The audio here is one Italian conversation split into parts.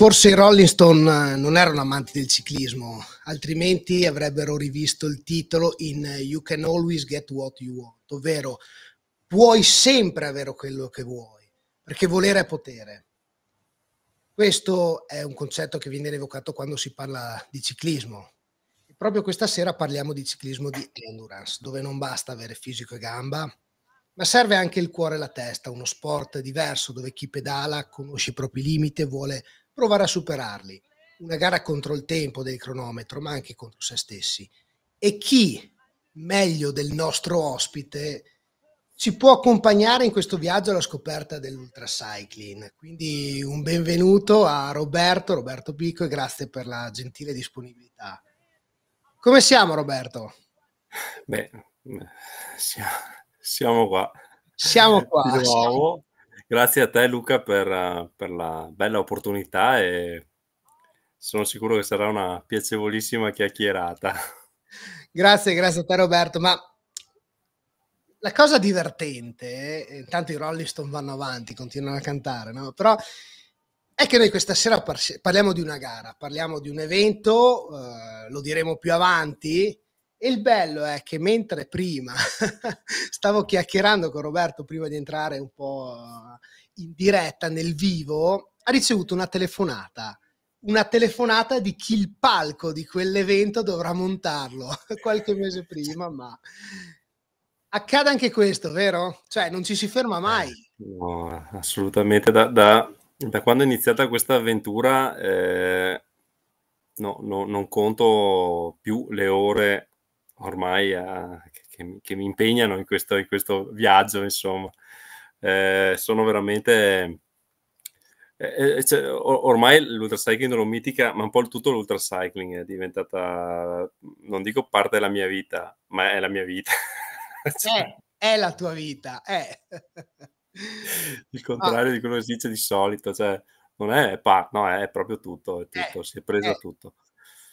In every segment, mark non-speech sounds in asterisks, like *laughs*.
Forse i Rolling Stone eh, non erano amanti del ciclismo, altrimenti avrebbero rivisto il titolo in eh, You Can Always Get What You Want, ovvero puoi sempre avere quello che vuoi, perché volere è potere. Questo è un concetto che viene evocato quando si parla di ciclismo. E proprio questa sera parliamo di ciclismo di endurance, dove non basta avere fisico e gamba, ma serve anche il cuore e la testa, uno sport diverso dove chi pedala conosce i propri limiti e vuole provare a superarli. Una gara contro il tempo del cronometro, ma anche contro se stessi. E chi meglio del nostro ospite ci può accompagnare in questo viaggio alla scoperta dell'ultracycling. Quindi un benvenuto a Roberto, Roberto Picco e grazie per la gentile disponibilità. Come siamo Roberto? Beh, siamo, qua. Siamo qua. Di nuovo, Grazie a te Luca per, eh, per la bella opportunità e sono sicuro che sarà una piacevolissima chiacchierata. *laughs* Grazie, grazie a te Roberto, ma la cosa divertente, eh, intanto i Rolling Stone vanno avanti, continuano a cantare, no? però è che noi questa sera par- parliamo di una gara, parliamo di un evento, eh, lo diremo più avanti, e il bello è che mentre prima *laughs* stavo chiacchierando con Roberto, prima di entrare un po' in diretta nel vivo, ha ricevuto una telefonata. Una telefonata di chi il palco di quell'evento dovrà montarlo *laughs* qualche mese prima, ma accade anche questo, vero? Cioè, non ci si ferma eh, mai. No, assolutamente. Da, da, da quando è iniziata questa avventura, eh, no, no, non conto più le ore ormai a, eh, che, che, mi impegnano in questo, in questo viaggio, insomma. Eh, sono veramente... Eh, eh, eh cioè, or- ormai l'ultracycling mitica, ma un po' tutto l'ultracycling è diventata, non dico parte della mia vita, ma è la mia vita. *laughs* cioè... eh, è la tua vita, è. Il ah. contrario ah. di quello che si dice di solito, cioè non è, pa- no, è proprio tutto, è tutto, si è preso tutto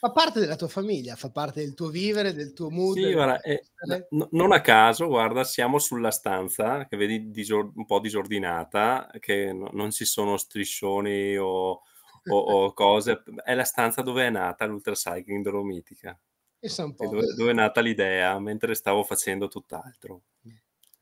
fa parte della tua famiglia, fa parte del tuo vivere, del tuo mood. Sì, guarda, eh, no, non a caso, guarda, siamo sulla stanza che vedi disor- un po' disordinata, che no, non ci sono striscioni o, o, o, *laughs* cose. È la stanza dove è nata l'ultracycling dolomitica. Un Dove, eh. dove, è nata l'idea, mentre stavo facendo tutt'altro.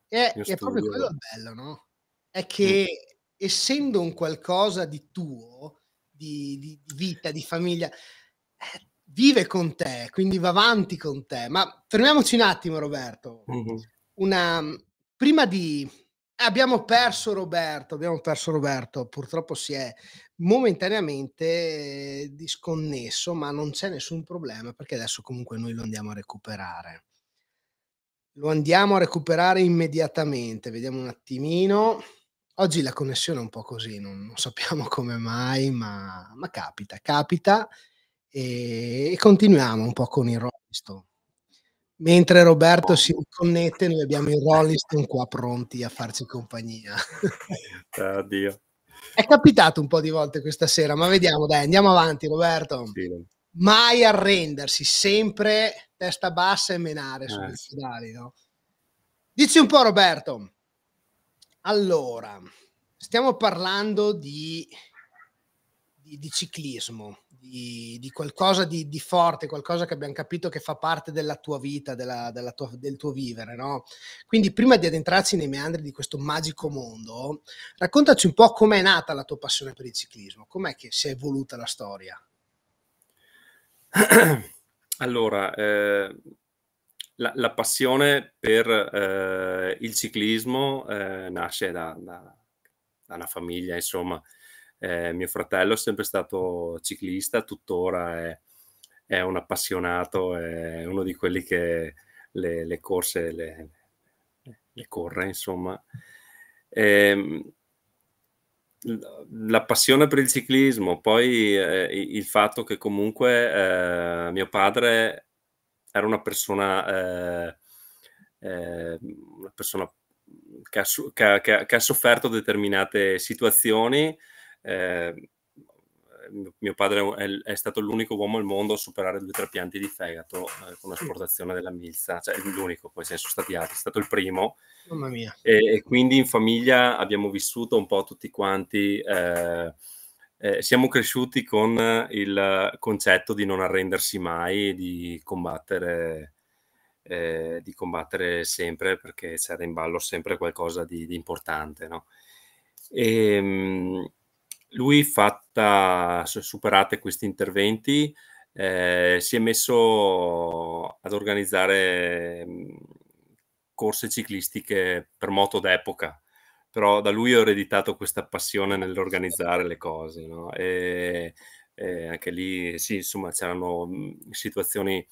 E, è proprio quello il bello, no? È che mm. essendo un qualcosa di tuo, di, di, di vita, di famiglia, eh, vive con te, quindi va avanti con te. Ma fermiamoci un attimo, Roberto. Mm-hmm. Una, prima di... Abbiamo perso Roberto, abbiamo perso Roberto, purtroppo si è momentaneamente eh, disconnesso, ma non c'è nessun problema perché adesso comunque noi lo andiamo a recuperare. Lo andiamo a recuperare immediatamente, vediamo un attimino. Oggi la connessione è un po' così, non, non sappiamo come mai, ma, ma capita, capita e, continuiamo un po' con il Rolling Stone. Mentre Roberto si connette, noi abbiamo i Rolling Stone qua pronti a farci compagnia. *laughs* Eh, oddio. È capitato un po' di volte questa sera, ma vediamo, dai, andiamo avanti Roberto. Sì. Mai arrendersi, sempre testa bassa e menare eh. sui pedali, no? Dici un po' Roberto. Allora, stiamo parlando di, di, di ciclismo, di, di qualcosa di, di, forte, qualcosa che abbiamo capito che fa parte della tua vita, della, della tua, del tuo vivere, no? Quindi prima di addentrarci nei meandri di questo magico mondo, raccontaci un po' com'è nata la tua passione per il ciclismo, com'è che si è evoluta la storia? *clears throat* Allora, eh, la, la, passione per eh, il ciclismo eh, nasce da, da, da, una famiglia, insomma, eh, mio fratello è sempre stato ciclista, tuttora è, è un appassionato, è uno di quelli che le, le corse le, le, corre, insomma. Eh, la passione per il ciclismo, poi eh, il fatto che comunque eh, mio padre era una persona, eh, eh, una persona che, ha, che, ha, che ha sofferto determinate situazioni eh, mio padre è, è stato l'unico uomo al mondo a superare due trapianti di fegato eh, con l'asportazione della milza, cioè l'unico, poi se ne sono stati altri, è stato il primo. Mamma mia. E, e, quindi in famiglia abbiamo vissuto un po' tutti quanti, eh, eh, siamo cresciuti con il concetto di non arrendersi mai e di combattere, eh, di combattere sempre perché c'era in ballo sempre qualcosa di, di importante, no? E, ehm, lui fatta, superate questi interventi, eh, si è messo ad organizzare mm, corse ciclistiche per moto d'epoca, però da lui ho ereditato questa passione nell'organizzare le cose, no? e, e anche lì sì, insomma, c'erano mm, situazioni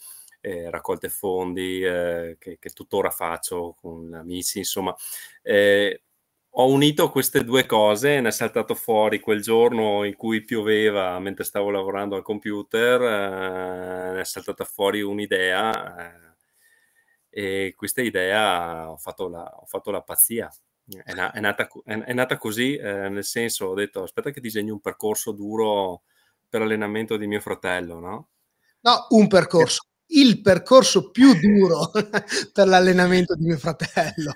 eh, raccolte fondi eh, che, che, tuttora faccio con amici, insomma, eh, ho unito queste due cose, ne è saltato fuori quel giorno in cui pioveva mentre stavo lavorando al computer, eh, ne è saltata fuori un'idea eh, e questa idea ho fatto la, ho fatto la pazzia. È, na- è, nata, è, è nata, così, eh, nel senso ho detto aspetta che disegno un percorso duro per allenamento di mio fratello, no? No, un percorso il percorso più duro *laughs* per l'allenamento di mio fratello.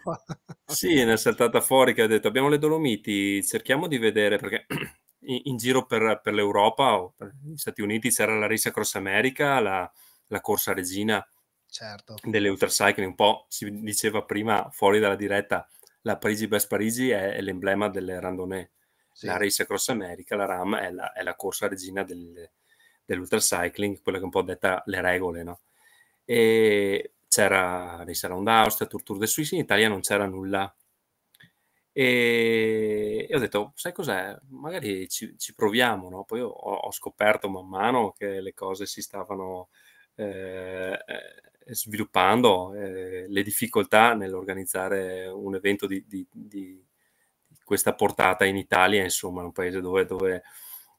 sì, ne è saltata fuori che ha detto abbiamo le Dolomiti, cerchiamo di vedere perché *clears throat* in, in giro per, per, l'Europa o per gli Stati Uniti c'era la Rissa Cross America, la, la corsa regina certo. delle ultracycling, un po' si diceva prima fuori dalla diretta, la Parigi Best Parigi è, è l'emblema delle randonnée. Sì. La Race Cross America, la RAM, è la, è la corsa regina del, dell'ultracycling, quella che è un po' detta le regole, no? e c'era dei Salon d'Austria, Tour Tour de Suisse, in Italia non c'era nulla. E, e ho detto, sai cos'è? Magari ci, ci proviamo, no? Poi ho, ho, scoperto man mano che le cose si stavano eh, eh sviluppando, eh, le difficoltà nell'organizzare un evento di, di, di, questa portata in Italia, insomma, un paese dove, dove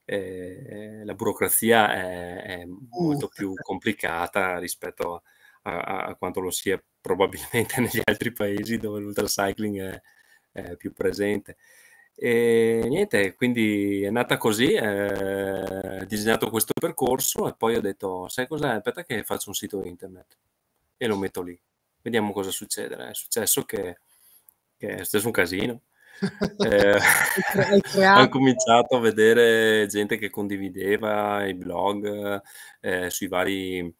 eh, la burocrazia è, è molto più complicata rispetto a, a, a, quanto lo sia probabilmente *laughs* negli altri paesi dove l'ultracycling è, è più presente. E niente, quindi è nata così, eh, ho disegnato questo percorso e poi ho detto, sai cos'è? Aspetta che faccio un sito internet e lo metto lì. Vediamo cosa succede. È successo che, che è successo un casino eh, hanno *laughs* cominciato a vedere gente che condivideva i blog eh, sui vari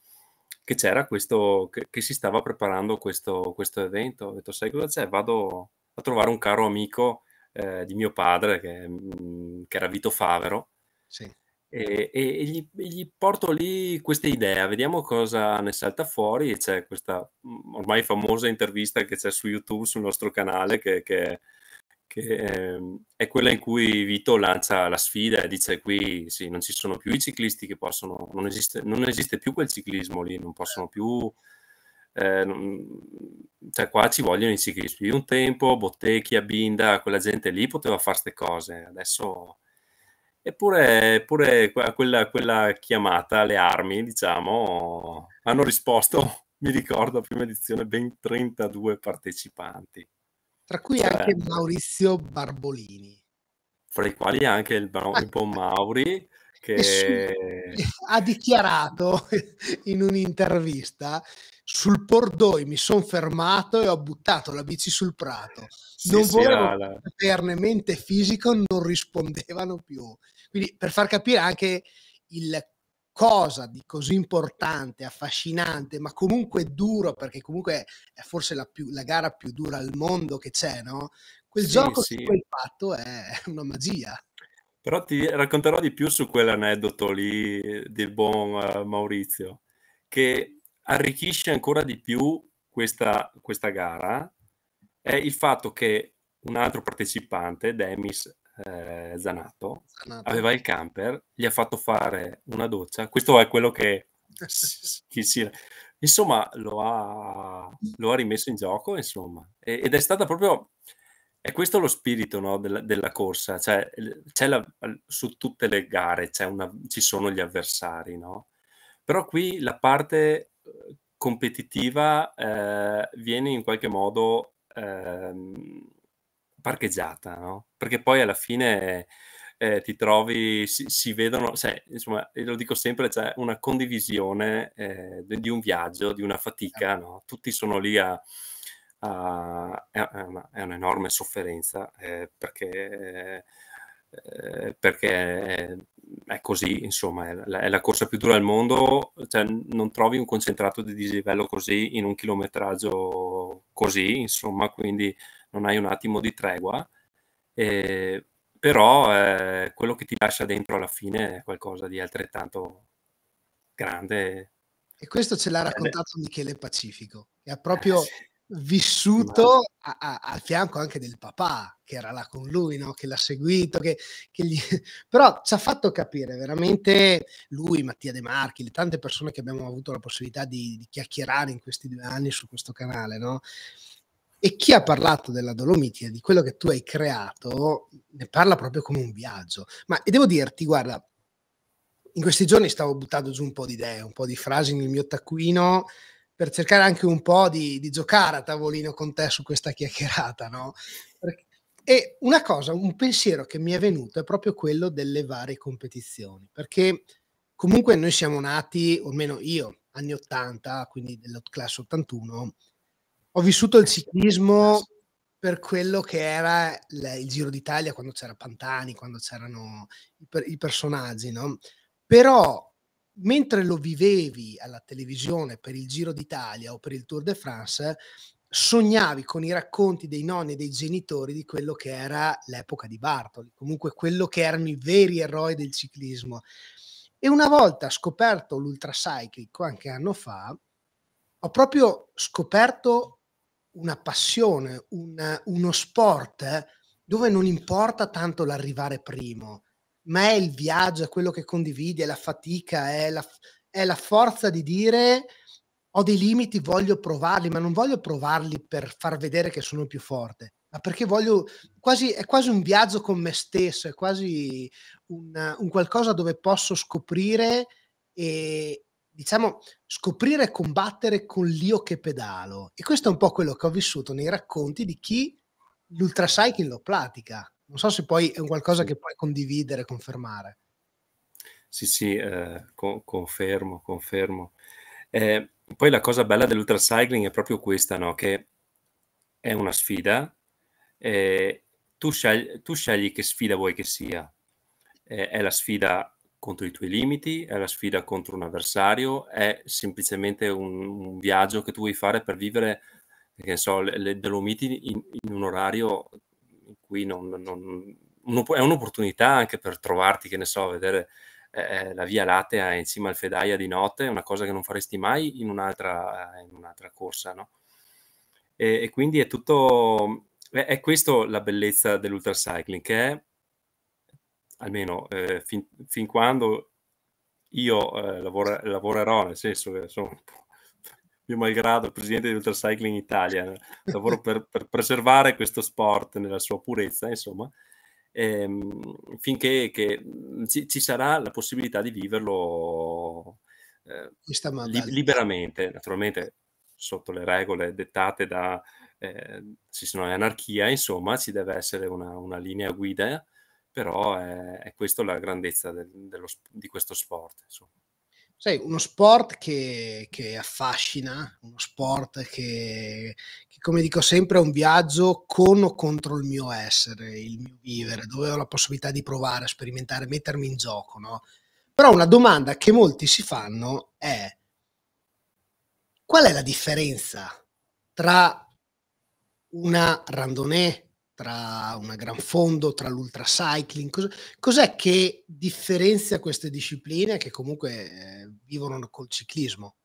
che c'era questo che, che si stava preparando questo, questo, evento ho detto sai cosa c'è vado a trovare un caro amico eh, di mio padre che, mm, che era Vito Favero sì. e, e gli, gli, porto lì questa idea vediamo cosa ne salta fuori e c'è questa mm, ormai famosa intervista che c'è su youtube sul nostro canale che, che che ehm, è quella in cui Vito lancia la sfida e dice qui sì, non ci sono più i ciclisti che possono, non esiste, non esiste più quel ciclismo lì, non possono più, eh, non, cioè qua ci vogliono i ciclisti. un tempo Bottecchia, Binda, quella gente lì poteva fare queste cose, adesso... Eppure pure quella, quella chiamata alle armi, diciamo, hanno risposto, *laughs* mi ricordo, a prima edizione, ben 32 partecipanti tra cui certo. anche Maurizio Barbolini. Fra i quali anche il, Bra- il buon *laughs* Mauri, che *laughs* ha dichiarato *laughs* in un'intervista sul Pordoi mi sono fermato e ho buttato la bici sul prato. Sì, non sì, volevo la... saperne mente fisico, non rispondevano più. Quindi per far capire anche il cosa di così importante, affascinante, ma comunque duro, perché comunque è forse la, più, la gara più dura al mondo che c'è, no? Quel sì, gioco sì. quel fatto è *laughs* una magia. Però ti racconterò di più su quell'aneddoto lì eh, del buon eh, Maurizio, che arricchisce ancora di più questa, questa gara, è il fatto che un altro partecipante, Demis, eh, Zanato, Zanato, aveva il camper, gli ha fatto fare una doccia. Questo è quello che... *laughs* Chi si... Insomma, lo ha, lo ha rimesso in gioco, insomma. Ed è stata proprio... E questo lo spirito no, della, della, corsa, cioè, la, su tutte le gare una, ci sono gli avversari, no? però qui la parte eh, competitiva eh, viene in qualche modo eh, parcheggiata, no? Perché poi alla fine eh, ti trovi, si, si vedono, cioè, insomma, lo dico sempre, c'è una condivisione eh, di un viaggio, di una fatica, certo. no? Tutti sono lì a... a è, una, è, un'enorme sofferenza eh, perché... Eh, perché è, così, insomma, è la, corsa più dura al mondo, cioè, non trovi un concentrato di dislivello così in un chilometraggio così, insomma, quindi non hai un attimo di tregua, eh, però eh, quello che ti lascia dentro alla fine è qualcosa di altrettanto grande. E questo ce l'ha eh, raccontato Michele Pacifico, che ha eh, proprio sì. vissuto a, a, al fianco anche del papà, che era là con lui, no? che l'ha seguito, che, che gli... *laughs* però ci ha fatto capire veramente lui, Mattia De Marchi, le tante persone che abbiamo avuto la possibilità di, di chiacchierare in questi due anni su questo canale, no? E chi ha parlato della Dolomiti e di quello che tu hai creato ne parla proprio come un viaggio. Ma e devo dirti, guarda, in questi giorni stavo buttando giù un po' di idee, un po' di frasi nel mio taccuino per cercare anche un po' di, di giocare a tavolino con te su questa chiacchierata, no? E una cosa, un pensiero che mi è venuto è proprio quello delle varie competizioni, perché comunque noi siamo nati, o almeno io, anni 80, quindi dell'Outclass 81, ho vissuto il ciclismo per quello che era il Giro d'Italia quando c'era Pantani, quando c'erano i, per, i personaggi, no? Però mentre lo vivevi alla televisione per il Giro d'Italia o per il Tour de France, sognavi con i racconti dei nonni e dei genitori di quello che era l'epoca di Bartoli, comunque quello che erano i veri eroi del ciclismo. E una volta scoperto l'ultra cycling qualche anno fa, ho proprio scoperto una passione, una, uno sport eh, dove non importa tanto l'arrivare primo, ma è il viaggio, è quello che condividi, è la fatica, è la, è la forza di dire ho dei limiti, voglio provarli, ma non voglio provarli per far vedere che sono più forte, ma perché voglio, quasi, è quasi un viaggio con me stesso, è quasi un, un qualcosa dove posso scoprire e, diciamo, scoprire e combattere con l'io che pedalo. E questo è un po' quello che ho vissuto nei racconti di chi l'ultracycling lo pratica. Non so se poi è qualcosa che puoi condividere, confermare. Sì, sì, eh, co- confermo, confermo. Eh, poi la cosa bella dell'ultracycling è proprio questa, no? che è una sfida. Eh, tu, scegli, tu, scegli, che sfida vuoi che sia. Eh, è la sfida contro i tuoi limiti, è la sfida contro un avversario, è semplicemente un, un viaggio che tu vuoi fare per vivere, che so, le, le Dolomiti in, in, un orario in cui non, non, non, è un'opportunità anche per trovarti, che ne so, a vedere eh, la Via Latea in cima al Fedaia di notte, una cosa che non faresti mai in un'altra, in un'altra corsa, no? E, e, quindi è tutto, è, è questa la bellezza dell'ultracycling, che è almeno eh, fin, fin, quando io eh, lavora, lavorerò, nel senso che sono *laughs* più malgrado il presidente di Ultracycling Italia, eh, lavoro per, per, preservare questo sport nella sua purezza, insomma, ehm, finché ci, ci, sarà la possibilità di viverlo eh, li, liberamente, naturalmente sotto le regole dettate da, eh, se non è anarchia, insomma, ci deve essere una, una linea guida però è, è questa la grandezza del, dello, di questo sport. Insomma. Sai, uno sport che, che affascina, uno sport che, che, come dico sempre, è un viaggio con o contro il mio essere, il mio vivere, dove ho la possibilità di provare, sperimentare, mettermi in gioco, no? Però una domanda che molti si fanno è qual è la differenza tra una randonnée tra una gran fondo, tra l'ultra cycling, cos- cos'è che differenzia queste discipline che comunque eh, vivono col ciclismo?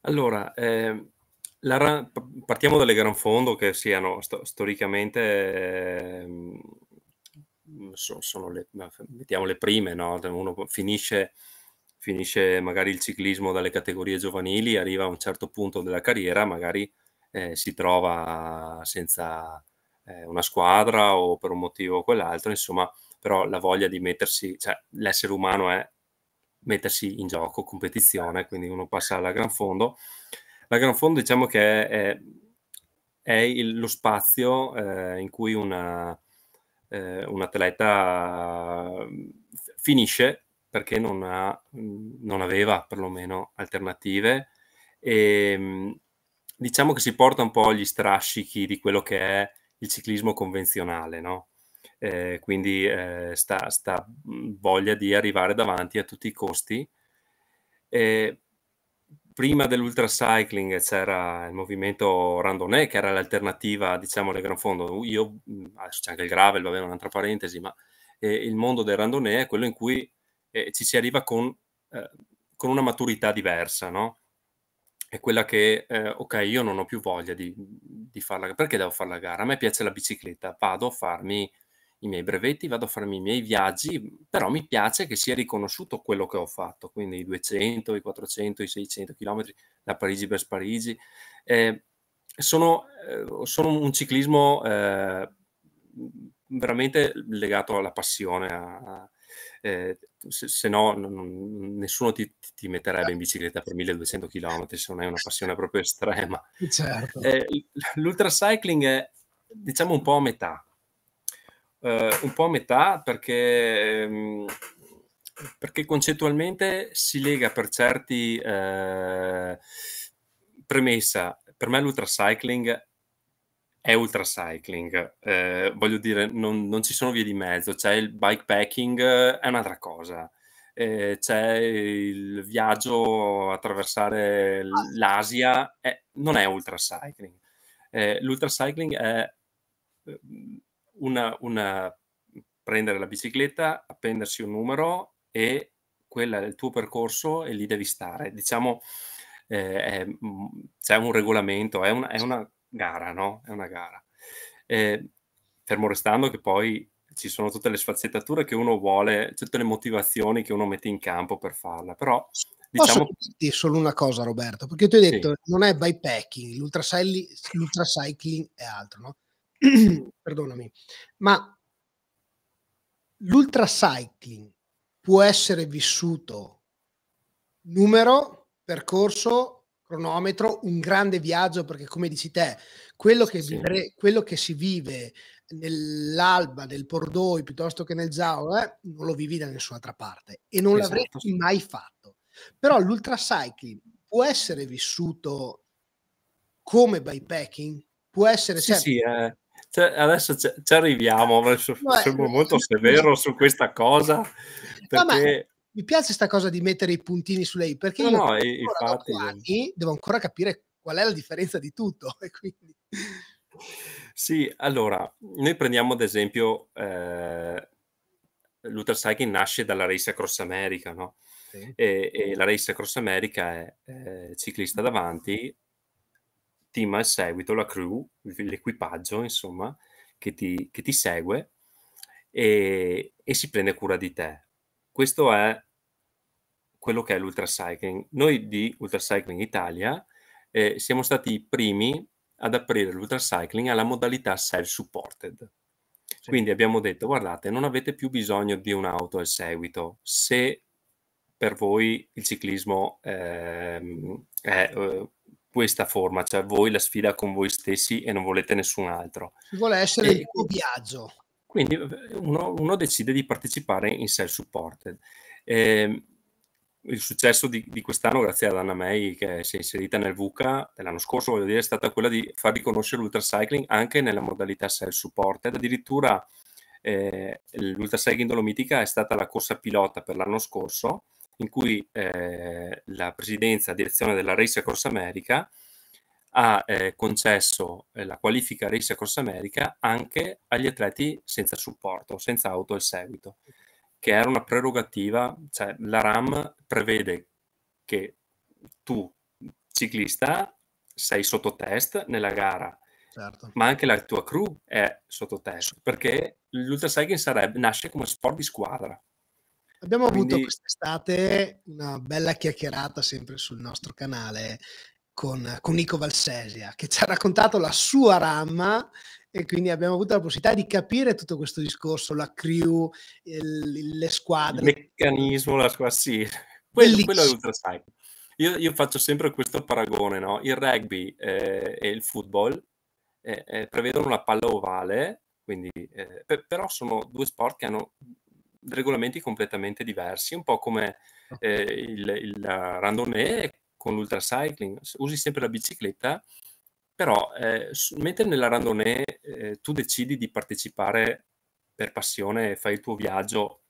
Allora, eh, ra- partiamo dalle gran fondo che siano sto- storicamente... Eh, sono, sono le, mettiamo le prime, no? Cioè, uno finisce, finisce magari il ciclismo dalle categorie giovanili, arriva a un certo punto della carriera, magari eh, si trova senza eh, una squadra o per un motivo o quell'altro, insomma, però la voglia di mettersi, cioè l'essere umano è mettersi in gioco, competizione, certo. quindi uno passa alla gran fondo. La gran fondo diciamo che è, è, è il, lo spazio eh, in cui una, eh, un atleta mm, finisce perché non, ha, mm, non aveva perlomeno alternative e, mm, diciamo che si porta un po' agli strascichi di quello che è il ciclismo convenzionale, no? Eh, quindi eh, sta, sta, mm, voglia di arrivare davanti a tutti i costi. Eh, prima cycling c'era il movimento randonnée, che era l'alternativa, diciamo, del gran fondo. Io, mm, c'è anche il gravel, va bene, un'altra parentesi, ma eh, il mondo del randonnée è quello in cui eh, ci si arriva con, eh, con una maturità diversa, no? è quella che, eh, ok, io non ho più voglia di, di farla, perché devo fare la gara? A me piace la bicicletta, vado a farmi i miei brevetti, vado a farmi i miei viaggi, però mi piace che sia riconosciuto quello che ho fatto, quindi i 200, i 400, i 600 chilometri da Parigi per Parigi. Eh, sono, eh, sono, un ciclismo eh, veramente legato alla passione, a, eh, se, se, no non, nessuno ti, ti, metterebbe in bicicletta per 1200 km se non hai una passione proprio estrema. *laughs* Certo. Eh, l'ultracycling è diciamo un po' a metà, eh, un po' a metà perché... Ehm, perché concettualmente si lega per certi eh, premessa. Per me l'ultra l'ultracycling è ultra cycling, eh, voglio dire, non, non, ci sono vie di mezzo, c'è il bikepacking, eh, è un'altra cosa, eh, c'è il viaggio attraversare ah. l'Asia, è, non è ultra cycling. Eh, l'ultra cycling è ehm, una, una, prendere la bicicletta, appendersi un numero e quella è il tuo percorso e lì devi stare. Diciamo, eh, è, mm, c'è un regolamento, è una, è una gara, no? È una gara. Eh, fermo restando che poi ci sono tutte le sfaccettature che uno vuole, tutte le motivazioni che uno mette in campo per farla, però diciamo... Posso dirti solo una cosa Roberto, perché tu hai detto sì. non è bypacking, l'ultracycling è altro, no? *clears throat* Perdonami, ma l'ultracycling può essere vissuto numero, percorso cronometro, un grande viaggio perché come dici te, quello che, sì. vivere, quello che si vive nell'alba del Pordoi piuttosto che nel Zao, eh, non lo vivi da nessun'altra parte e non esatto. l'avresti mai fatto. Però l'ultracycling può essere vissuto come bikepacking, può essere sì, sempre... Sì, eh. Cioè, adesso ci arriviamo, eh, sono eh, eh, molto severo su questa cosa. Perché mi piace questa cosa di mettere i puntini su lei, perché no, io no, infatti, anni, devo ancora capire qual è la differenza di tutto. *laughs* Quindi... Sì, allora, noi prendiamo ad esempio... Eh, Luther Cycling nasce dalla Race Across America, no? Sì. E, e, la Race Across America è eh, ciclista davanti, team al seguito, la crew, l'equipaggio, insomma, che ti, che ti segue e, e, si prende cura di te. Questo è quello che è l'ultra cycling. Noi di Ultra Cycling Italia eh, siamo stati i primi ad aprire l'ultra cycling alla modalità self-supported. Sì. Quindi abbiamo detto, guardate, non avete più bisogno di un'auto al seguito. Se per voi il ciclismo eh, è eh, questa forma, cioè voi la sfida con voi stessi e non volete nessun altro. Ci vuole essere e, il tuo viaggio. Quindi eh, uno, uno, decide di partecipare in self-supported. Eh, il successo di, di, quest'anno, grazie ad Anna May che si è inserita nel VUCA dell'anno scorso, voglio dire, è stata quella di far riconoscere l'ultracycling anche nella modalità self-supported. Addirittura eh, l'ultracycling dolomitica è stata la corsa pilota per l'anno scorso, in cui eh, la presidenza, direzione della Race Corsa America, ha eh, concesso eh, la qualifica Race Corsa America anche agli atleti senza supporto, senza auto e seguito che era una prerogativa, cioè la RAM prevede che tu, ciclista, sei sotto test nella gara, certo. ma anche la tua crew è sotto test, perché l'ultra cycling sarebbe, nasce come sport di squadra. Abbiamo Quindi... avuto quest'estate una bella chiacchierata sempre sul nostro canale con, con Nico Valsesia che ci ha raccontato la sua ramma e quindi abbiamo avuto la possibilità di capire tutto questo discorso, la crew, il, le squadre. Il meccanismo, la squadra, sì. Quello, quello è ultracycle. Io, io, faccio sempre questo paragone, no? Il rugby eh, e il football eh, eh, prevedono una palla ovale, quindi, eh, per, però sono due sport che hanno regolamenti completamente diversi, un po' come eh, il, il randonnée con l'ultra cycling, usi sempre la bicicletta, però eh, mentre nella randonnée eh, tu decidi di partecipare per passione, fai il tuo viaggio,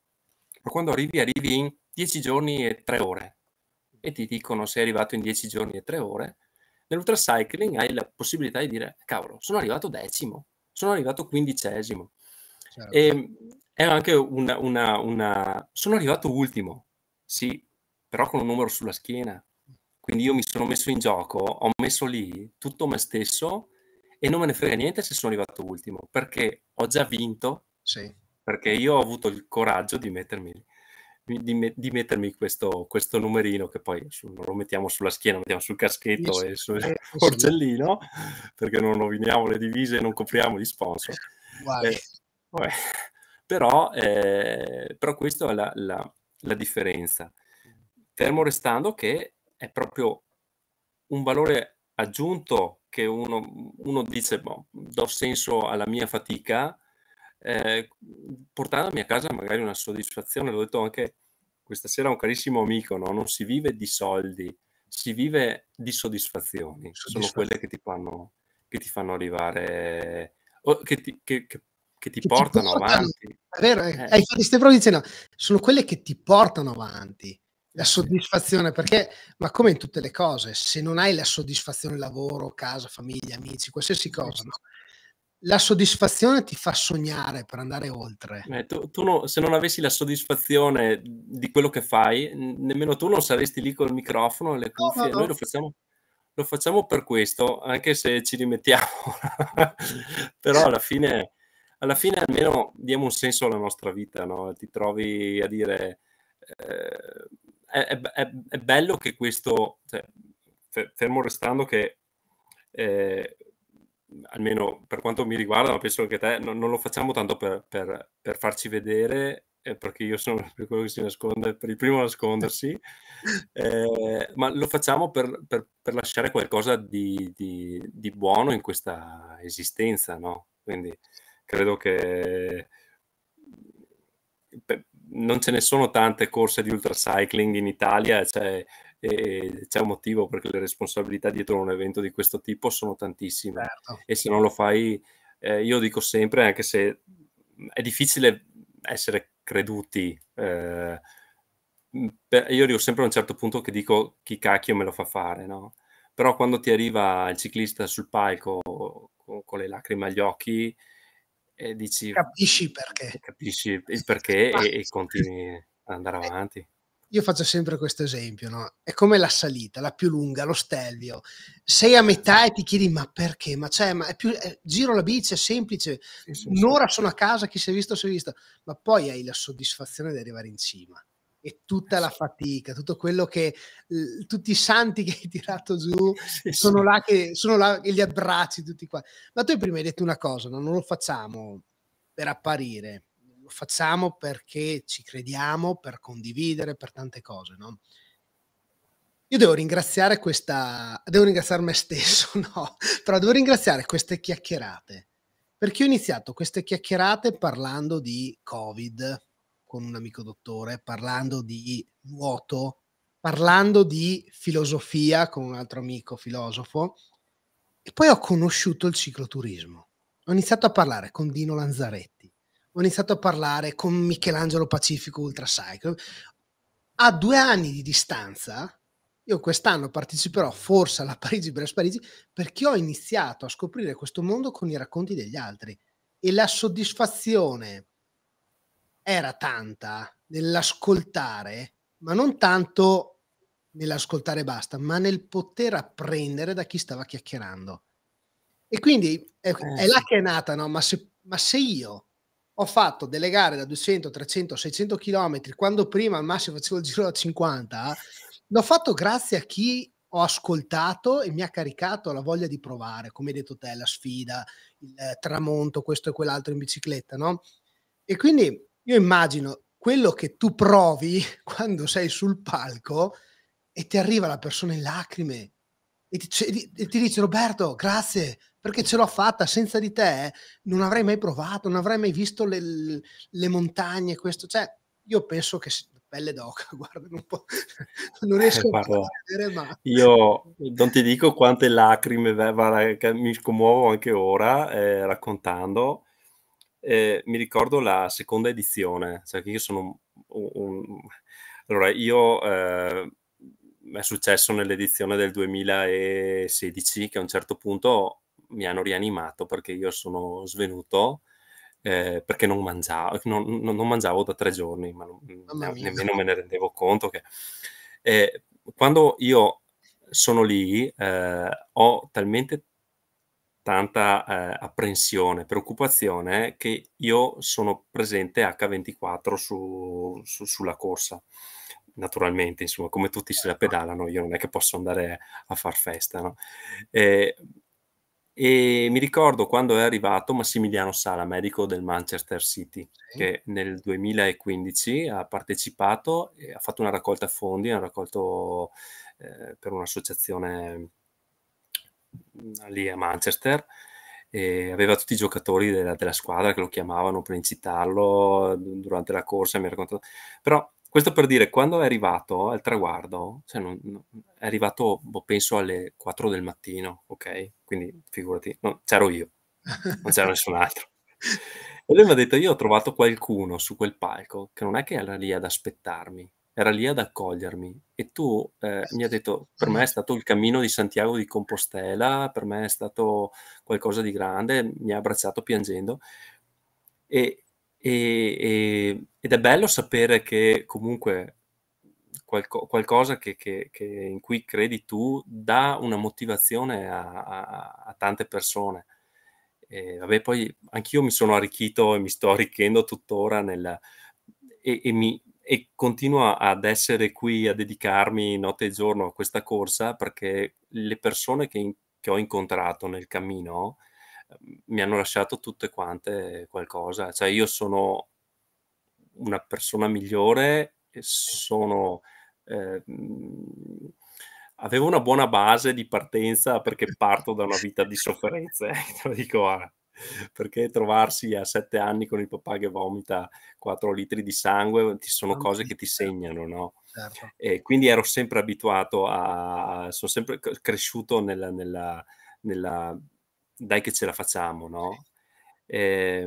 ma quando arrivi arrivi in 10 giorni e 3 ore e ti dicono sei arrivato in 10 giorni e 3 ore, nell'ultra cycling hai la possibilità di dire cavolo, sono arrivato decimo, sono arrivato quindicesimo. Certo. E ehm, è anche una, una, una... sono arrivato ultimo, sì, però con un numero sulla schiena. Quindi io mi sono messo in gioco, ho messo lì tutto me stesso e non me ne frega niente se sono arrivato ultimo, perché ho già vinto, sì. perché io ho avuto il coraggio di mettermi, di di mettermi questo, questo, numerino che poi su, lo mettiamo sulla schiena, lo mettiamo sul caschetto sì, e sul eh, sì. porcellino, perché non roviniamo le divise e non copriamo gli sponsor. Wow. Eh, però, eh, però questa è la, la, la differenza. Fermo restando che è proprio un valore aggiunto che uno, uno dice, boh, do senso alla mia fatica, eh, portandomi a casa magari una soddisfazione, l'ho detto anche questa sera a un carissimo amico, no? non si vive di soldi, si vive di soddisfazioni, sono quelle che ti fanno, che ti fanno arrivare, o che ti, che, che, che ti portano ti portano, avanti. È vero, eh. eh. hai fatto queste province, no, sono quelle che ti portano avanti. La soddisfazione, perché, ma come in tutte le cose, se non hai la soddisfazione lavoro, casa, famiglia, amici, qualsiasi cosa, no? la soddisfazione ti fa sognare per andare oltre. Eh, tu, tu no, se non avessi la soddisfazione di quello che fai, nemmeno tu non saresti lì col microfono e le cuffie. No, no, Noi lo facciamo, lo facciamo, per questo, anche se ci rimettiamo. *laughs* Però alla fine, alla fine almeno diamo un senso alla nostra vita, no? Ti trovi a dire... Eh, è, è, è bello che questo, cioè, fermo restando che eh, almeno per quanto mi riguarda, ma penso anche te, non, non lo facciamo tanto per, per, per farci vedere, eh, perché io sono *laughs* per quello che si nasconde, per il primo a nascondersi, *laughs* eh, ma lo facciamo per, per lasciare qualcosa di, di, di, buono in questa esistenza, no? Quindi credo che... Per, non ce ne sono tante corse di ultracycling in Italia, cioè, e c'è un motivo perché le responsabilità dietro un evento di questo tipo sono tantissime certo. e se non lo fai, eh, io dico sempre, anche se è difficile essere creduti, eh, io arrivo sempre a un certo punto che dico chi cacchio me lo fa fare, no? Però quando ti arriva il ciclista sul palco con, con le lacrime agli occhi, e dici... Capisci perché. Capisci il perché e, e continui ad andare eh, avanti. Io faccio sempre questo esempio, no? È come la salita, la più lunga, lo stelvio. Sei a metà e ti chiedi ma perché? Ma cioè, ma è più, è, eh, giro la bici, è semplice, sì, sì, un'ora sì. sono a casa, chi si è visto si è visto, ma poi hai la soddisfazione di arrivare in cima e tutta eh la fatica, tutto quello che eh, tutti i santi *laughs* che hai tirato giù sì, sono, sì. Là che, sono là e li abbracci tutti qua. Ma tu prima hai detto una cosa, no? non lo facciamo per apparire, lo facciamo perché ci crediamo, per condividere, per tante cose, no? Io devo ringraziare questa, devo ringraziare me stesso, *laughs* no, però devo ringraziare queste chiacchierate, perché ho iniziato queste chiacchierate parlando di Covid, con un amico dottore, parlando di nuoto, parlando di filosofia con un altro amico filosofo e poi ho conosciuto il cicloturismo. Ho iniziato a parlare con Dino Lanzaretti, ho iniziato a parlare con Michelangelo Pacifico Ultra Cycle. A due anni di distanza, io quest'anno parteciperò forse alla Parigi Brest Parigi perché ho iniziato a scoprire questo mondo con i racconti degli altri e la soddisfazione era tanta nell'ascoltare, ma non tanto nell'ascoltare basta, ma nel poter apprendere da chi stava chiacchierando. E quindi è, ecco, eh, è là che è nata, no? ma, se, ma se io ho fatto delle gare da 200, 300, 600 km, quando prima al massimo facevo il giro da 50, l'ho fatto grazie a chi ho ascoltato e mi ha caricato la voglia di provare, come hai detto te, la sfida, il tramonto, questo e quell'altro in bicicletta, no? E quindi io immagino quello che tu provi *laughs* quando sei sul palco e ti arriva la persona in lacrime e ti, e ti dice Roberto, grazie perché ce l'ho fatta, senza di te eh, non avrei mai provato, non avrei mai visto le, le montagne, questo, cioè io penso che pelle d'oca, *laughs* guarda, non, può, non riesco eh, a vedere, ma... Io non ti dico quante lacrime, mi commuovo anche ora eh, raccontando, eh, mi ricordo la seconda edizione, cioè che io sono un... un... Allora, io... Eh, è successo nell'edizione del 2016 che a un certo punto mi hanno rianimato perché io sono svenuto eh, perché non mangiavo, non, non mangiavo, da tre giorni, ma non, ne, nemmeno me ne rendevo conto. Che... Eh, quando io sono lì eh, ho talmente tanta eh, apprensione, preoccupazione che io sono presente H24 su, su, sulla corsa. Naturalmente, insomma, come tutti se la certo. pedalano, io non è che posso andare a far festa. No? E, e mi ricordo quando è arrivato Massimiliano Sala, medico del Manchester City, sì. che nel 2015 ha partecipato e ha fatto una raccolta fondi, ha raccolto eh, per un'associazione lì a Manchester e aveva tutti i giocatori della, della, squadra che lo chiamavano per incitarlo durante la corsa, mi ha raccontato. Però questo per dire, quando è arrivato al traguardo, cioè non, è arrivato boh, penso alle 4 del mattino, ok? Quindi figurati, no, c'ero io, non c'era nessun altro. E lui mi ha detto, io ho trovato qualcuno su quel palco che non è che era lì ad aspettarmi, era lì ad accogliermi e tu eh, mi hai detto, per me è stato il cammino di Santiago di Compostela, per me è stato qualcosa di grande, mi ha abbracciato piangendo e, e, e, ed è bello sapere che comunque qualco, qualcosa che, che, che in cui credi tu dà una motivazione a, a, a tante persone. E, vabbè, poi anch'io mi sono arricchito e mi sto arricchendo tuttora nel, e, e mi, e continuo ad essere qui a dedicarmi notte e giorno a questa corsa perché le persone che, in, che ho incontrato nel cammino ehm, mi hanno lasciato tutte quante qualcosa. Cioè io sono una persona migliore sono... Eh, avevo una buona base di partenza perché parto da una vita di *laughs* sofferenze, *laughs* te lo dico ora perché trovarsi a sette anni con il papà che vomita 4 litri di sangue sono cose che ti segnano, no? Certo. E quindi ero sempre abituato a... sono sempre cresciuto nella... nella, nella dai che ce la facciamo, no? Eh,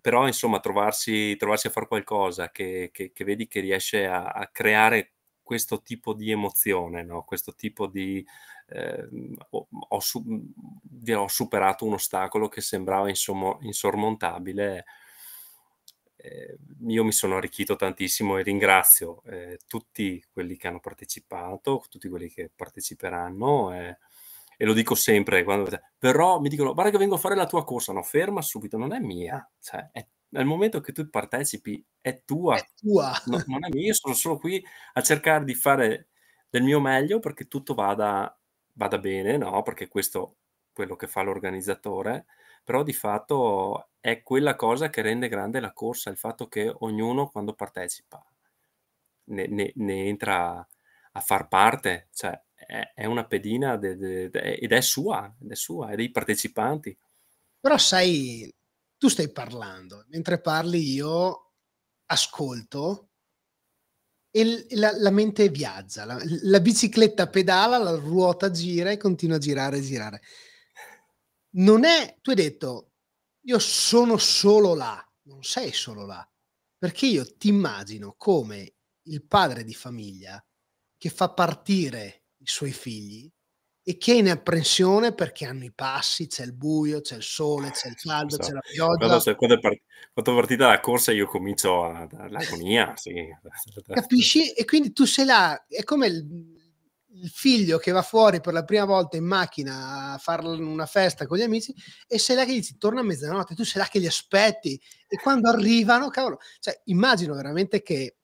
però insomma trovarsi, trovarsi, a fare qualcosa che, che, che vedi che riesce a, a creare questo tipo di emozione, no? questo tipo di... Eh, ho, ho, mhmm, ho, superato un ostacolo che sembrava insomma, insormontabile. Eh, io mi sono arricchito tantissimo e ringrazio eh, tutti quelli che hanno partecipato, tutti quelli che parteciperanno. E, eh, e lo dico sempre, quando, però mi dicono guarda che vengo a fare la tua corsa, no ferma subito, non è mia, cioè, è nel momento che tu partecipi è tua. È tua. No, non è mia, io sono solo qui a cercare di fare del mio meglio perché tutto vada, vada bene, no? Perché questo è quello che fa l'organizzatore, però di fatto è quella cosa che rende grande la corsa, il fatto che ognuno quando partecipa ne, ne, ne entra a far parte, cioè è, è una pedina de, de, de, ed è sua, ed è sua, è dei partecipanti. Però sai, tu stai parlando, mentre parli io ascolto e la, la mente viaggia, la, la, bicicletta pedala, la ruota gira e continua a girare e girare. Non è, tu hai detto, io sono solo là, non sei solo là, perché io ti immagino come il padre di famiglia che fa partire i suoi figli e chi è in apprensione perché hanno i passi, c'è il buio, c'è il sole, c'è il caldo, c'è la pioggia. Quando, quando, è part- quando, è partita la corsa io comincio a, l'agonia, sì. Capisci? E quindi tu sei là, è come il, il, figlio che va fuori per la prima volta in macchina a fare una festa con gli amici e sei là che dici torna a mezzanotte, tu sei là che li aspetti e quando arrivano, cavolo, cioè immagino veramente che...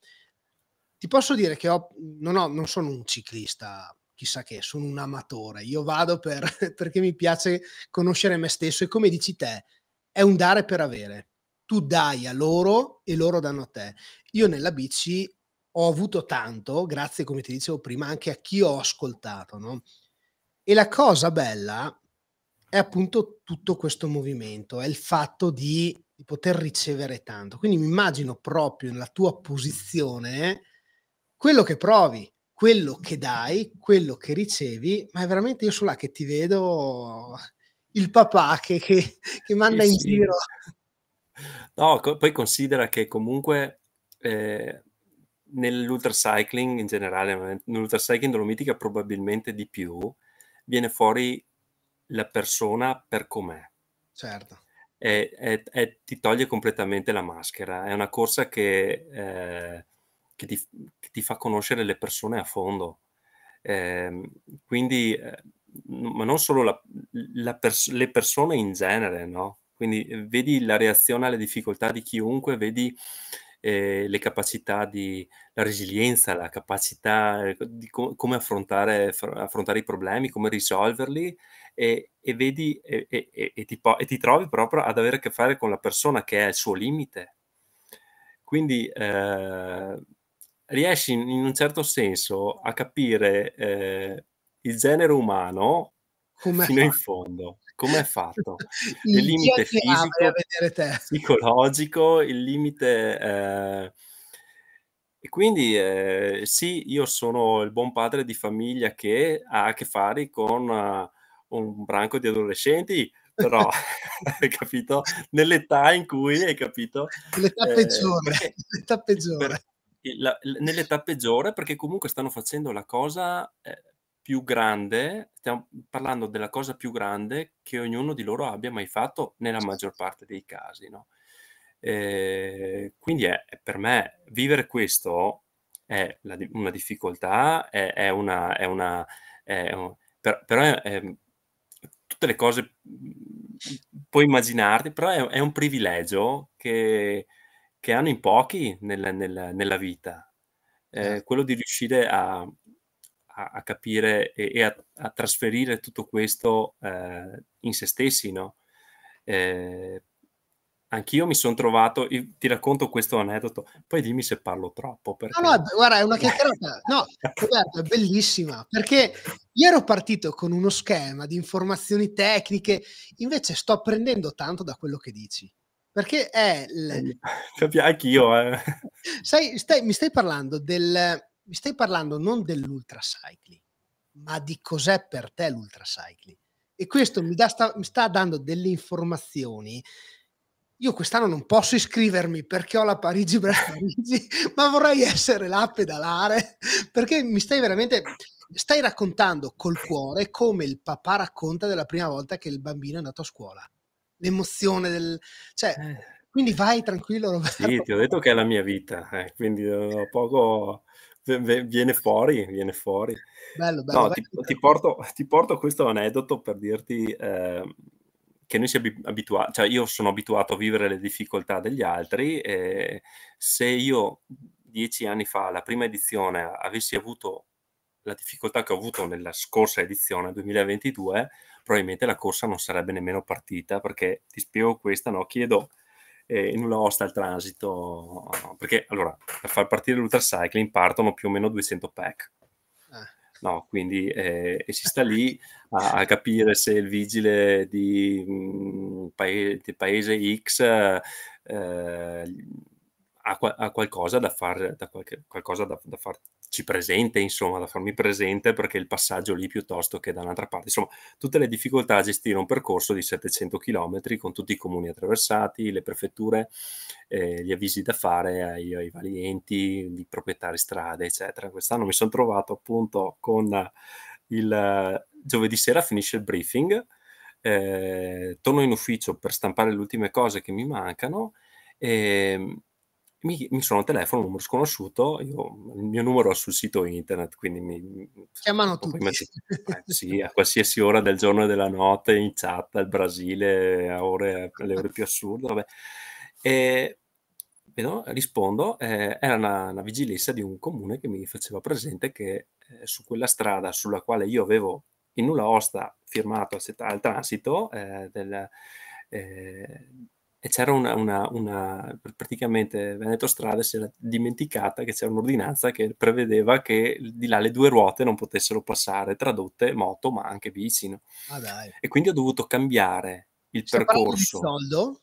Ti posso dire che ho, non, ho, non sono un ciclista chissà che, sono un amatore, io vado per, *laughs* perché mi piace conoscere me stesso e come dici te, è un dare per avere. Tu dai a loro e loro danno a te. Io nella bici ho avuto tanto, grazie come ti dicevo prima, anche a chi ho ascoltato, no? E la cosa bella è appunto tutto questo movimento, è il fatto di, di poter ricevere tanto. Quindi mi immagino proprio nella tua posizione quello che provi, quello che dai, quello che ricevi, ma è veramente io sono là che ti vedo il papà che, che, che manda sì, in sì. giro. No, co- poi considera che comunque eh, nell'ultracycling in generale, nell'ultracycling dolomitica probabilmente di più, viene fuori la persona per com'è. Certo. È, è, è, ti toglie completamente la maschera. È una corsa che eh, che ti, che ti fa conoscere le persone a fondo. Eh, quindi, eh, ma non solo la, la pers- le persone in genere, no? Quindi eh, vedi la reazione alle difficoltà di chiunque, vedi eh, le capacità di la resilienza, la capacità eh, di co- come affrontare, fr- affrontare, i problemi, come risolverli e, e vedi e, e, ti po- e, ti trovi proprio ad avere a che fare con la persona che è il suo limite. Quindi riesci in un certo senso a capire eh, il genere umano Com'è fino fatto? in fondo, come è fatto, il, il limite fisico, psicologico, il limite... Eh, e quindi eh, sì, io sono il buon padre di famiglia che ha a che fare con uh, un branco di adolescenti, però, hai *laughs* *laughs* capito? Nell'età in cui, hai capito? L'età eh, peggiore, perché, *laughs* l'età peggiore la, nell'età peggiore perché comunque stanno facendo la cosa eh, più grande, stiamo parlando della cosa più grande che ognuno di loro abbia mai fatto nella maggior parte dei casi. No? Eh, quindi è, per me vivere questo è la, una difficoltà, è, è una... È una è un, per, però è, tutte le cose mm, puoi immaginarti, però è, un privilegio che che hanno in pochi nel, nel, nella vita, eh, quello di riuscire a, a, a capire e, e a, a, trasferire tutto questo eh, in se stessi, no? Eh, anch'io mi sono trovato, ti racconto questo aneddoto, poi dimmi se parlo troppo. Perché... No, no, guarda, è una *laughs* chiacchierata, no, Roberto, è bellissima, perché io ero partito con uno schema di informazioni tecniche, invece sto prendendo tanto da quello che dici. Perché è... L... Eh, *laughs* anch'io, eh. mi stai parlando del... Mi stai parlando non dell'ultra cycling ma di cos'è per te l'ultra cycling E questo mi, da, sta, mi sta dando delle informazioni io quest'anno non posso iscrivermi perché ho la Parigi Parigi, *laughs* ma vorrei essere là a pedalare perché mi stai veramente stai raccontando col cuore come il papà racconta della prima volta che il bambino è andato a scuola l'emozione del... Cioè, eh. Quindi vai tranquillo Roberto. Sì, ti ho detto che è la mia vita, eh, quindi eh, poco viene fuori, viene fuori. Bello, bello, no, ti, ti, porto, ti, porto, questo aneddoto per dirti eh, che noi siamo abituati, cioè io sono abituato a vivere le difficoltà degli altri e se io dieci anni fa la prima edizione avessi avuto la difficoltà che ho avuto nella scorsa edizione 2022, probabilmente la corsa non sarebbe nemmeno partita perché ti spiego questa, no? chiedo eh, una hosta al transito, perché allora per far partire l'ultracycling partono più o meno 200 pack. Ah. No, quindi eh, si sta lì a, a, capire se il vigile di, mh, mm, paese, di paese X eh, ha, ha, qualcosa da fare, da qualche, qualcosa da, da far ci presente, insomma, da farmi presente perché il passaggio lì piuttosto che da un'altra parte. Insomma, tutte le difficoltà a gestire un percorso di 700 km con tutti i comuni attraversati, le prefetture, eh, gli avvisi da fare ai, ai vari enti, di proprietari strade, eccetera. Quest'anno mi sono trovato appunto con il giovedì sera finisce il briefing, eh, torno in ufficio per stampare le ultime cose che mi mancano e ehm, mi, mi suona un telefono, un numero sconosciuto, io, il mio numero è sul sito internet, quindi mi... Chiamano tutti. Metto, eh, *laughs* sì, a qualsiasi ora del giorno e della notte, in chat, al Brasile, a ore, alle ore più assurde, vabbè. E, vedo, rispondo, eh, era una, una, vigilessa di un comune che mi faceva presente che eh, su quella strada sulla quale io avevo in nulla osta firmato al, transito eh, del eh, e c'era una, una, una, praticamente Veneto Strade si era dimenticata che c'era un'ordinanza che prevedeva che di là le due ruote non potessero passare tradotte moto ma anche vicino ah, e quindi ho dovuto cambiare il Sto percorso soldo?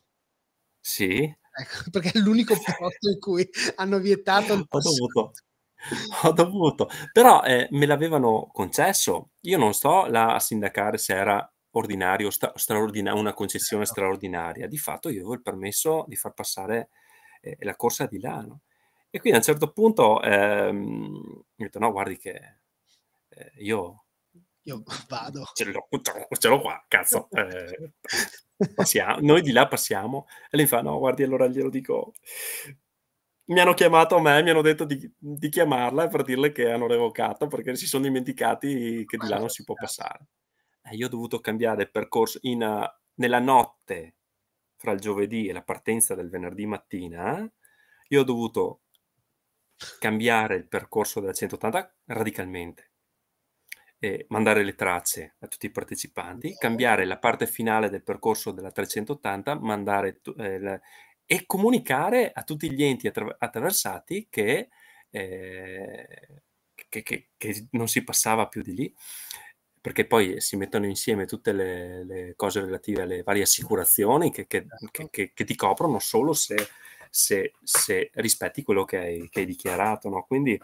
sì ecco, *laughs* perché è l'unico posto in cui hanno vietato il *laughs* ho dovuto ho dovuto però eh, me l'avevano concesso io non sto là a sindacare se era ordinario, stra- straordina- una concessione certo. straordinaria. Di fatto io avevo il permesso di far passare eh, la corsa di là. No? E quindi a un certo punto ehm, ho detto no, guardi che eh, io... Io vado. Ce l'ho, ce l'ho qua, cazzo. Eh, *laughs* passiamo, noi di là passiamo. E lei fa no, guardi, allora glielo dico. Mi hanno chiamato a me, mi hanno detto di, di chiamarla per dirle che hanno revocato perché si sono dimenticati che di là non si può certo. passare. Eh, io ho dovuto cambiare percorso in, eh, nella notte fra il giovedì e la partenza del venerdì mattina, io ho dovuto cambiare il percorso della 180 radicalmente, e mandare le tracce a tutti i partecipanti, cambiare la parte finale del percorso della 380, mandare eh, la, e comunicare a tutti gli enti attra- attraversati che, eh, che, che, che non si passava più di lì perché poi si mettono insieme tutte le, le cose relative alle varie assicurazioni che, che, che, certo. che ti coprono solo se, se, se rispetti quello hai, che hai, dichiarato. No? Quindi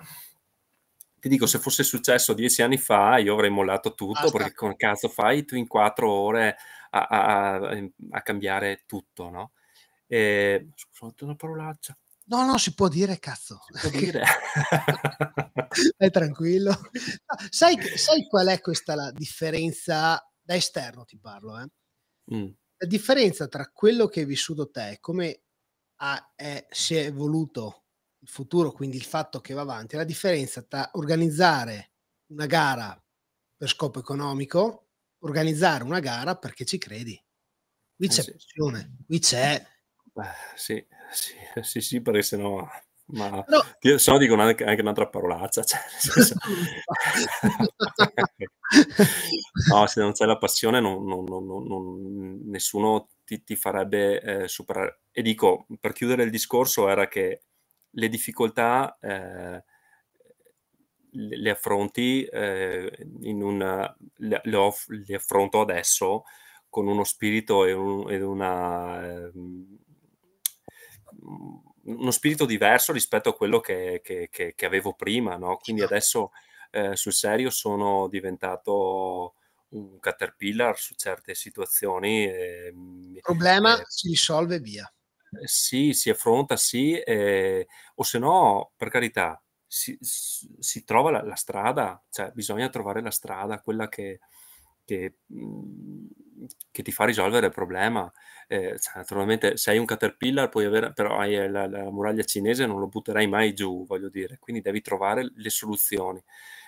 ti dico, se fosse successo dieci anni fa, io avrei mollato tutto Basta. perché con cazzo fai tu in quattro ore a, a, a, ehm, cambiare tutto, no? E, scusa, una parolaccia. No, no, si può dire, cazzo. Si può dire. È *laughs* tranquillo. No, sai, sai, qual è questa la differenza, da esterno ti parlo, eh? mm. La differenza tra quello che hai vissuto te e come ha, è, si è evoluto il futuro, quindi il fatto che va avanti, è la differenza tra organizzare una gara per scopo economico, organizzare una gara perché ci credi. Qui eh c'è sì. passione, qui c'è eh, sì, sì, sì, sì, perché sennò no, ma no. io so dico anche, anche un'altra parolaccia cioè, *laughs* senso... *laughs* no se non c'è la passione non, non, non, nessuno ti, ti farebbe eh, superare e dico per chiudere il discorso era che le difficoltà eh, le, affronti eh, in un le, le, off, le, affronto adesso con uno spirito e, un, e una ehm, uno spirito diverso rispetto a quello che, che, che, che avevo prima, no? Quindi certo. adesso eh, sul serio sono diventato un caterpillar su certe situazioni. Il problema eh, si risolve via. Eh, sì, si affronta, sì, eh, o se no, per carità, si, si trova la, la, strada, cioè bisogna trovare la strada, quella che, che, mhmm, che ti fa risolvere il problema. Eh, cioè, naturalmente, se hai un caterpillar, puoi avere, però hai eh, la, la, muraglia cinese, non lo butterai mai giù, voglio dire. Quindi devi trovare le soluzioni.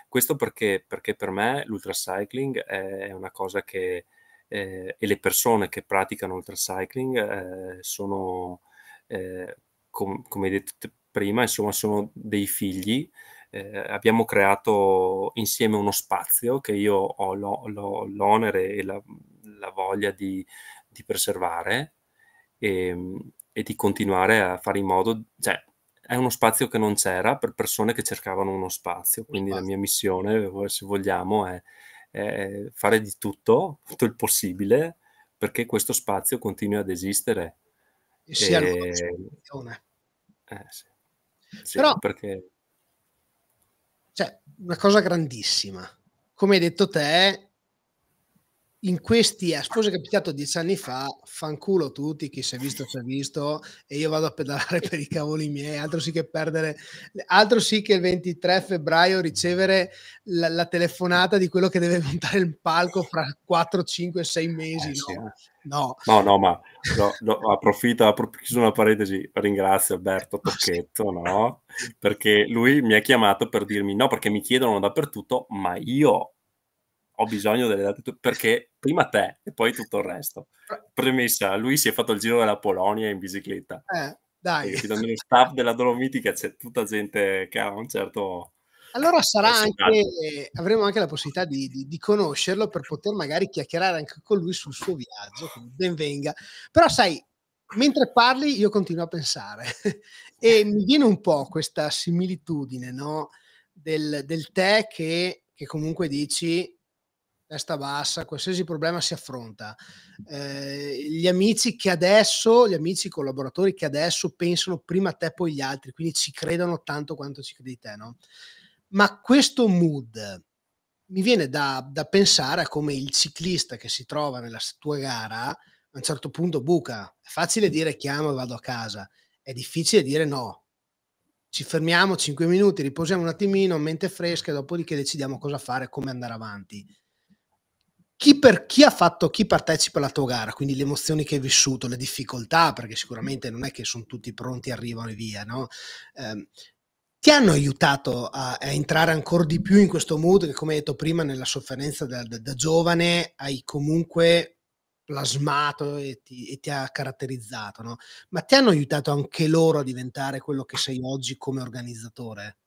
Questo perché, perché per me l'ultracycling è una cosa che eh, e le persone che praticano il trailcycling eh, sono, eh, com- come detto prima, insomma, sono dei figli eh, abbiamo creato insieme uno spazio che io ho l'onere e la, la voglia di, di preservare e, ehm, e, di continuare a fare in modo, cioè è uno spazio che non c'era per persone che cercavano uno spazio, quindi la mia missione, eh, se vogliamo, è, è fare di tutto, tutto il possibile perché questo spazio continui ad esistere. E sia ehm, e... una eh, sì. Sì, Però... perché cioè, una cosa grandissima. Come hai detto te, in questi a sposa è capitato dieci anni fa, fanculo tutti, chi si è visto si è visto e io vado a pedalare per i cavoli miei, altro sì che perdere, altro sì che il 23 febbraio ricevere la, la telefonata di quello che deve montare il palco fra 4, 5, 6 mesi. Eh, no? sì no. No, no, ma no, no, approfitta, chiuso una parentesi, ringrazio Alberto Tocchetto, no? Perché lui mi ha chiamato per dirmi no, perché mi chiedono dappertutto, ma io ho bisogno delle date perché prima te e poi tutto il resto. Premessa, lui si è fatto il giro della Polonia in bicicletta. Eh, dai. E nello staff della Dolomitica c'è tutta gente che ha un certo allora sarà anche, avremo anche la possibilità di, di, di, conoscerlo per poter magari chiacchierare anche con lui sul suo viaggio, quindi ben venga. Però sai, mentre parli io continuo a pensare *laughs* e mi viene un po' questa similitudine no? del, del te che, che comunque dici testa bassa, qualsiasi problema si affronta. Eh, gli amici che adesso, gli amici collaboratori che adesso pensano prima a te poi gli altri, quindi ci credono tanto quanto ci credi te, no? ma questo mood mi viene da, da pensare a come il ciclista che si trova nella tua gara a un certo punto buca. È facile dire chiamo e vado a casa, è difficile dire no. Ci fermiamo 5 minuti, riposiamo un attimino, mente fresca, e dopodiché decidiamo cosa fare, come andare avanti. Chi, per, chi, ha fatto, chi partecipa alla tua gara, quindi le emozioni che hai vissuto, le difficoltà, perché sicuramente non è che sono tutti pronti, arrivano e via, no? Eh, ti hanno aiutato a, a, entrare ancora di più in questo mood che come hai detto prima nella sofferenza da, da, da giovane hai comunque plasmato e ti, e ti ha caratterizzato, no? ma ti hanno aiutato anche loro a diventare quello che sei oggi come organizzatore?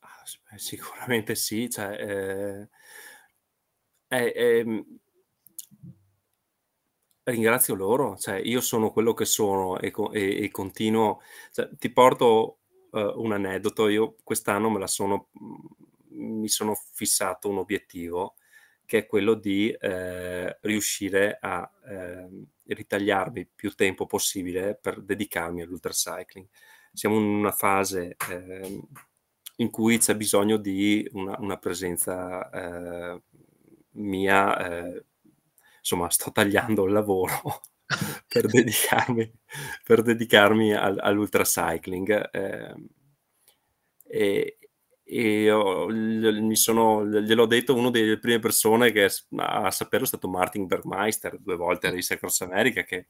Ah, eh, sicuramente sì, cioè, eh, eh, ehm, ringrazio loro, cioè, io sono quello che sono e, e, e continuo, cioè, ti porto uh, un aneddoto. Io quest'anno me la sono, mm, mi sono fissato un obiettivo che è quello di eh, riuscire a eh, ritagliarmi più tempo possibile per dedicarmi all'ultracycling. Siamo in una fase eh, in cui c'è bisogno di una, una presenza eh, mia, eh, insomma sto tagliando il lavoro *laughs* per dedicarmi, per dedicarmi al, all'ultracycling. Eh, e, e ho, mi sono, gliel'ho detto, una delle prime persone che a saperlo è stato Martin Bergmeister, due volte a ah. Race Cross America, che,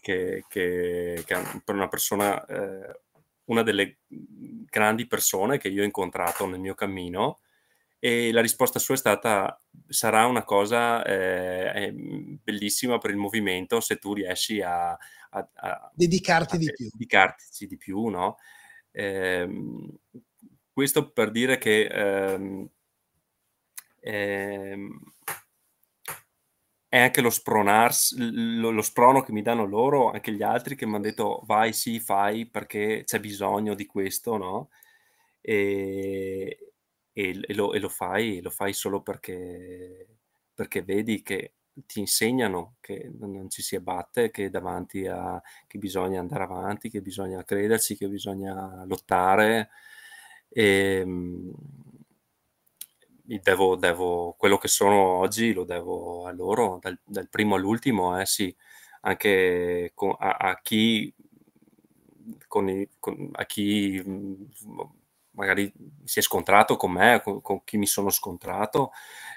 che, che, che, per una persona, eh, una delle mhmm, grandi persone che io ho incontrato nel mio cammino, e la risposta sua è stata sarà una cosa eh, bellissima per il movimento se tu riesci a, a, a dedicarti a, di più, dedicarti di più no? eh, questo per dire che ehm, ehm, è anche lo spronarsi, lo, lo, sprono che mi danno loro, anche gli altri che mi hanno detto vai, sì, fai perché c'è bisogno di questo, no? E, e, e, lo, e lo, fai, lo fai solo perché, perché vedi che ti insegnano che non ci si abbatte, che, davanti a, che bisogna andare avanti, che bisogna crederci, che bisogna lottare. Ehm, e, devo, devo, quello che sono oggi lo devo a loro, dal, dal primo all'ultimo, eh, sì, anche a, a chi, con i, con, a chi magari si è scontrato con me, con, con chi mi sono scontrato,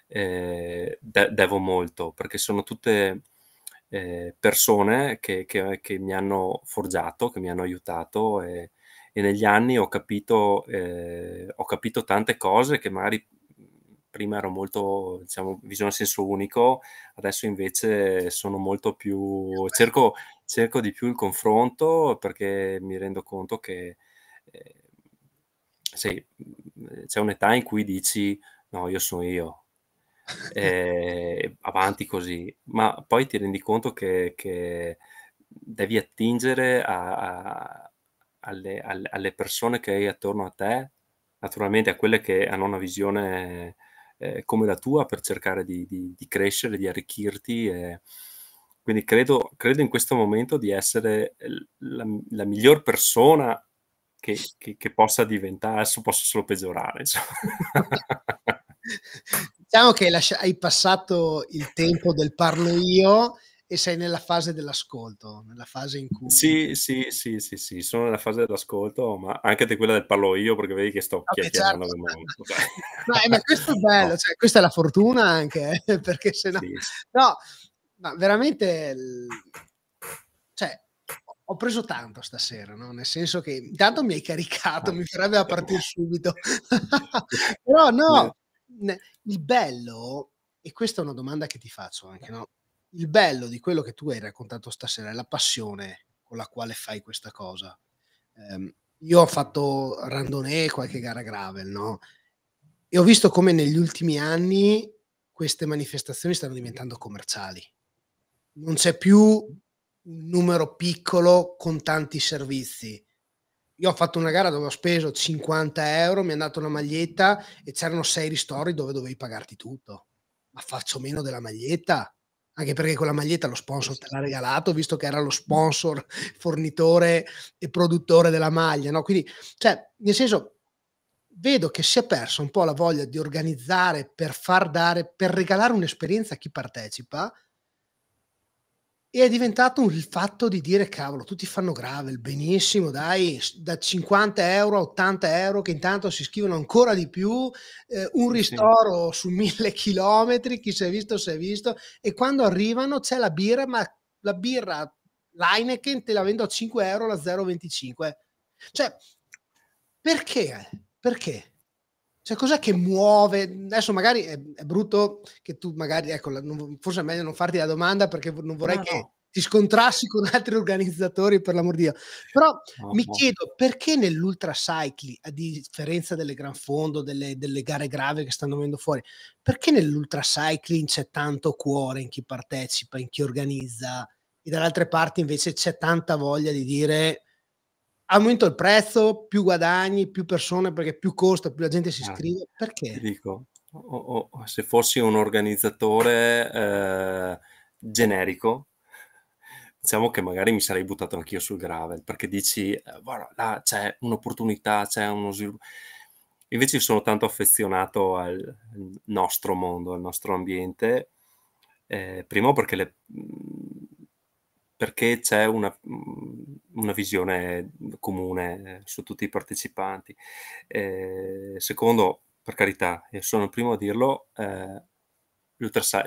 eh, de- devo molto, perché sono tutte eh, persone che, che, che, mi hanno forgiato, che mi hanno aiutato e, e negli anni ho capito, eh, ho capito tante cose che magari prima ero molto, diciamo, visione a senso unico, adesso invece sono molto più, cerco, cerco di più il confronto perché mi rendo conto che eh, sei, c'è un'età in cui dici no, io sono io, eh, *laughs* avanti così, ma poi ti rendi conto che, che devi attingere a, a, alle, alle, persone che hai attorno a te, naturalmente a quelle che hanno una visione eh, come la tua per cercare di, di, di crescere, di arricchirti. E, quindi credo, credo, in questo momento di essere la, la miglior persona che, che, che possa diventare, posso solo peggiorare. *laughs* diciamo che hai passato il tempo del parlo io e sei nella fase dell'ascolto, nella fase in cui... Sì, sì, sì, sì, sì, sono nella fase dell'ascolto, ma anche te quella del parlo io, perché vedi che sto okay, chiacchierando certo. molto. ma, *laughs* eh, ma questo è bello, no. cioè, questa è la fortuna anche, eh, *laughs* perché se no... Sì. No, ma veramente... Cioè, ho preso tanto stasera, no? nel senso che intanto mi hai caricato, ah, mi farebbe a eh, partire eh. subito. *laughs* Però no, il bello, e questa è una domanda che ti faccio anche, no? il bello di quello che tu hai raccontato stasera è la passione con la quale fai questa cosa. Um, io ho fatto randonee, qualche gara gravel, no? E ho visto come negli ultimi anni queste manifestazioni stanno diventando commerciali. Non c'è più un numero piccolo con tanti servizi. Io ho fatto una gara dove ho speso 50 euro, mi hanno dato una maglietta e c'erano sei ristori dove dovevi pagarti tutto. Ma faccio meno della maglietta, anche perché quella maglietta lo sponsor te l'ha regalato, visto che era lo sponsor, fornitore e produttore della maglia. No? Quindi, cioè, nel senso, vedo che si è persa un po' la voglia di organizzare per far dare, per regalare un'esperienza a chi partecipa, e è diventato il fatto di dire, cavolo, tutti fanno gravel, benissimo, dai, da 50 euro a 80 euro, che intanto si scrivono ancora di più, eh, un ristoro sì. su mille chilometri, chi si è visto si è visto, e quando arrivano c'è la birra, ma la birra l'Heineken te la vendo a 5 euro la 0,25. Cioè, perché? Perché? Cioè, cos'è che muove? Adesso magari è, è brutto che tu magari, ecco, non, forse è meglio non farti la domanda perché non vorrei no, che no. ti scontrassi con altri organizzatori, per l'amor di Dio. Però no, mi chiedo perché nell'ultra cycling, a differenza delle gran fondo, delle, delle gare grave che stanno venendo fuori, perché nell'ultra cycling c'è tanto cuore in chi partecipa, in chi organizza, e dall'altra parte invece c'è tanta voglia di dire aumento il prezzo, più guadagni, più persone, perché più costa, più la gente si ah, iscrive. Perché? Ti dico, oh, oh, se fossi un organizzatore eh, generico, diciamo che magari mi sarei buttato anch'io sul gravel, perché dici, eh, guarda, là c'è un'opportunità, c'è uno sviluppo. Invece sono tanto affezionato al nostro mondo, al nostro ambiente, eh, primo perché le, perché c'è una, mm, una, visione comune eh, su tutti i partecipanti. Eh, secondo, per carità, e sono il primo a dirlo, eh,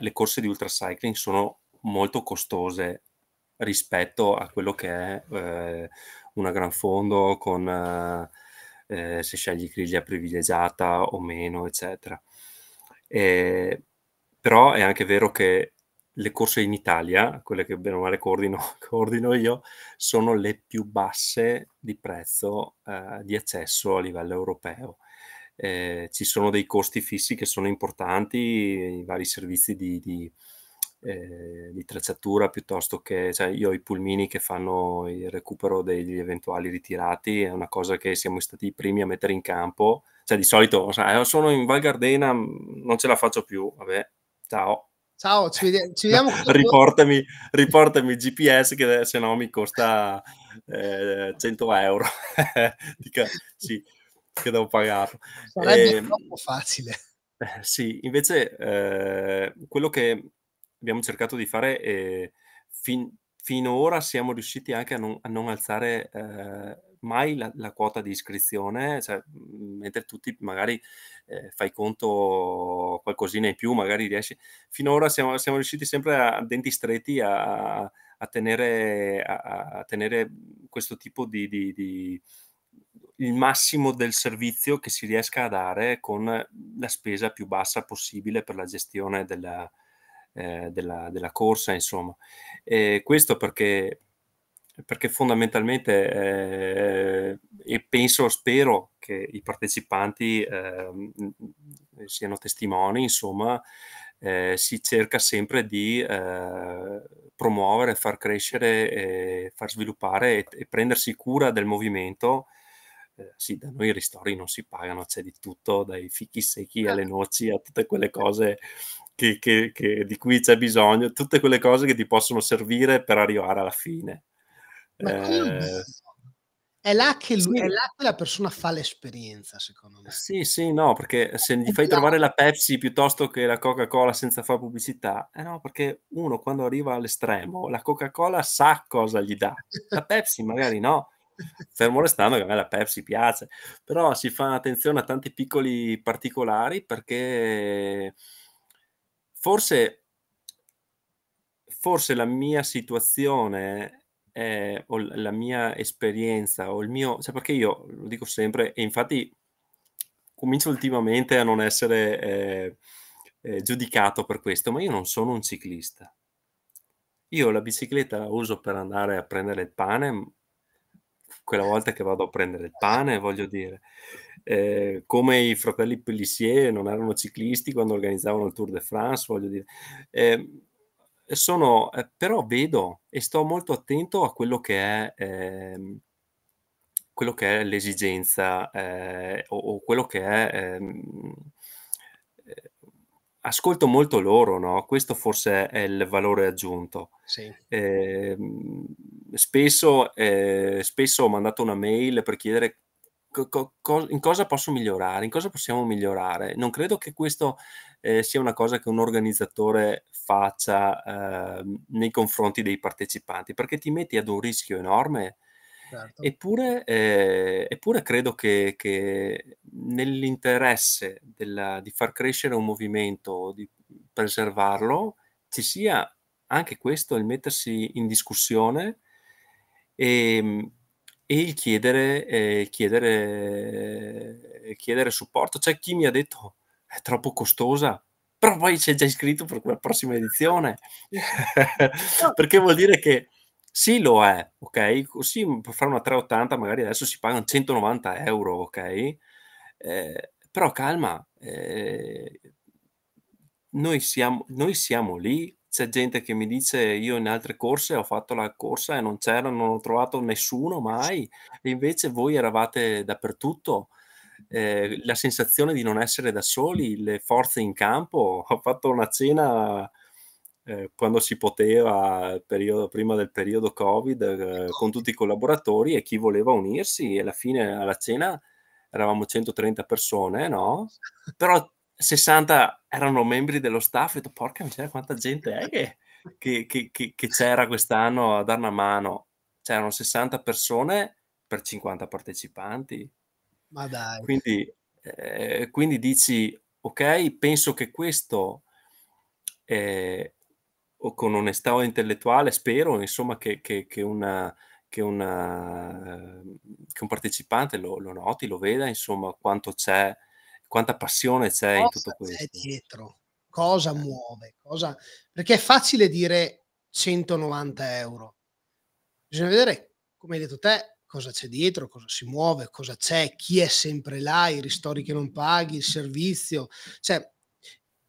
le corse di ultracycling sono molto costose rispetto a quello che è eh, una gran fondo con eh, eh se scegli griglia privilegiata o meno, eccetera. E, eh, però è anche vero che le corse in Italia, quelle che bene o male coordino, *laughs* coordino io, sono le più basse di prezzo eh, di accesso a livello europeo. Eh, ci sono dei costi fissi che sono importanti, i vari servizi di, di, eh, di tracciatura piuttosto che cioè io ho i pulmini che fanno il recupero degli eventuali ritirati, è una cosa che siamo stati i primi a mettere in campo. Cioè, di solito oh, sono in Val Gardena, mm, non ce la faccio più, vabbè, ciao, Ciao, ci, vediamo. Ci vediamo *laughs* riportami, riportami, il GPS che se no mi costa eh, 100 euro. *laughs* Dica, sì, che devo pagarlo. Sarebbe eh, troppo facile. Eh, sì, invece eh, quello che abbiamo cercato di fare è eh, fin, finora siamo riusciti anche a non, a non alzare mai la, la quota di iscrizione, cioè, mhmm, mentre tutti magari eh, fai conto qualcosina in più, magari riesci. Finora siamo, siamo riusciti sempre a, denti stretti a, a, tenere, a, tenere, questo tipo di, di, di il massimo del servizio che si riesca a dare con la spesa più bassa possibile per la gestione della, eh, della, della corsa, insomma. E questo perché perché fondamentalmente eh, e penso, spero che i partecipanti eh, siano testimoni, insomma, eh, si cerca sempre di eh, promuovere, far crescere, far sviluppare e, e, prendersi cura del movimento. Eh, sì, da noi i ristori non si pagano, c'è di tutto, dai fichi secchi ah. alle noci a tutte quelle cose che, che, che, di cui c'è bisogno, tutte quelle cose che ti possono servire per arrivare alla fine. Eh, eh è là, che lui, sì. è là che la persona fa l'esperienza, secondo me. Sì, sì, no, perché se gli fai trovare la Pepsi piuttosto che la Coca-Cola senza fare pubblicità, eh no, perché uno quando arriva all'estremo, la Coca-Cola sa cosa gli dà, la Pepsi magari no. Fermo restando che a me la Pepsi piace, però si fa attenzione a tanti piccoli particolari perché forse, forse la mia situazione eh, o la mia esperienza o il mio, cioè perché io lo dico sempre e infatti comincio ultimamente a non essere eh, eh, giudicato per questo, ma io non sono un ciclista. Io la bicicletta la uso per andare a prendere il pane, quella volta che vado a prendere il pane, voglio dire, eh, come i fratelli Pellissier non erano ciclisti quando organizzavano il Tour de France, voglio dire. Eh, sono, eh, però vedo e sto molto attento a quello che è, ehm, quello che è l'esigenza eh, o, o, quello che è... Ehm, eh, ascolto molto loro, no? Questo forse è il valore aggiunto. Sì. Eh, spesso, eh, spesso, ho mandato una mail per chiedere co, co, in cosa posso migliorare, in cosa possiamo migliorare. Non credo che questo eh, sia una cosa che un organizzatore faccia eh, nei confronti dei partecipanti, perché ti metti ad un rischio enorme. Certo. Eppure, eh, eppure, credo che, che nell'interesse della, di far crescere un movimento, di preservarlo, ci sia anche questo, il mettersi in discussione e ehm, e il chiedere, eh, chiedere, eh, chiedere supporto. C'è chi mi ha detto è troppo costosa, però poi c'è già iscritto per quella prossima edizione, *laughs* perché vuol dire che sì lo è, ok? Così per fare una 380 magari adesso si pagano 190 euro, ok? Eh, però calma, eh, noi siamo, noi siamo lì c'è gente che mi dice io in altre corse ho fatto la corsa e non c'era, non ho trovato nessuno mai, e invece voi eravate dappertutto. Eh, la sensazione di non essere da soli, le forze in campo, *laughs* ho fatto una cena eh, quando si poteva, periodo, prima del periodo Covid, eh, con tutti i collaboratori e chi voleva unirsi e alla fine alla cena eravamo 130 persone, no? Però 60 erano membri dello staff e ho detto porca miseria quanta gente è che, che, che, che c'era quest'anno a dar una mano c'erano 60 persone per 50 partecipanti ma dai quindi, eh, quindi dici ok penso che questo eh, o con onestà intellettuale spero insomma che, una che, una, che un partecipante lo, lo noti, lo veda, insomma, quanto c'è quanta passione c'è cosa in tutto questo. Cosa C'è dietro, cosa eh. muove, cosa... perché è facile dire 190 euro. Bisogna vedere, come hai detto te, cosa c'è dietro, cosa si muove, cosa c'è, chi è sempre là, i ristori che non paghi, il servizio. Cioè,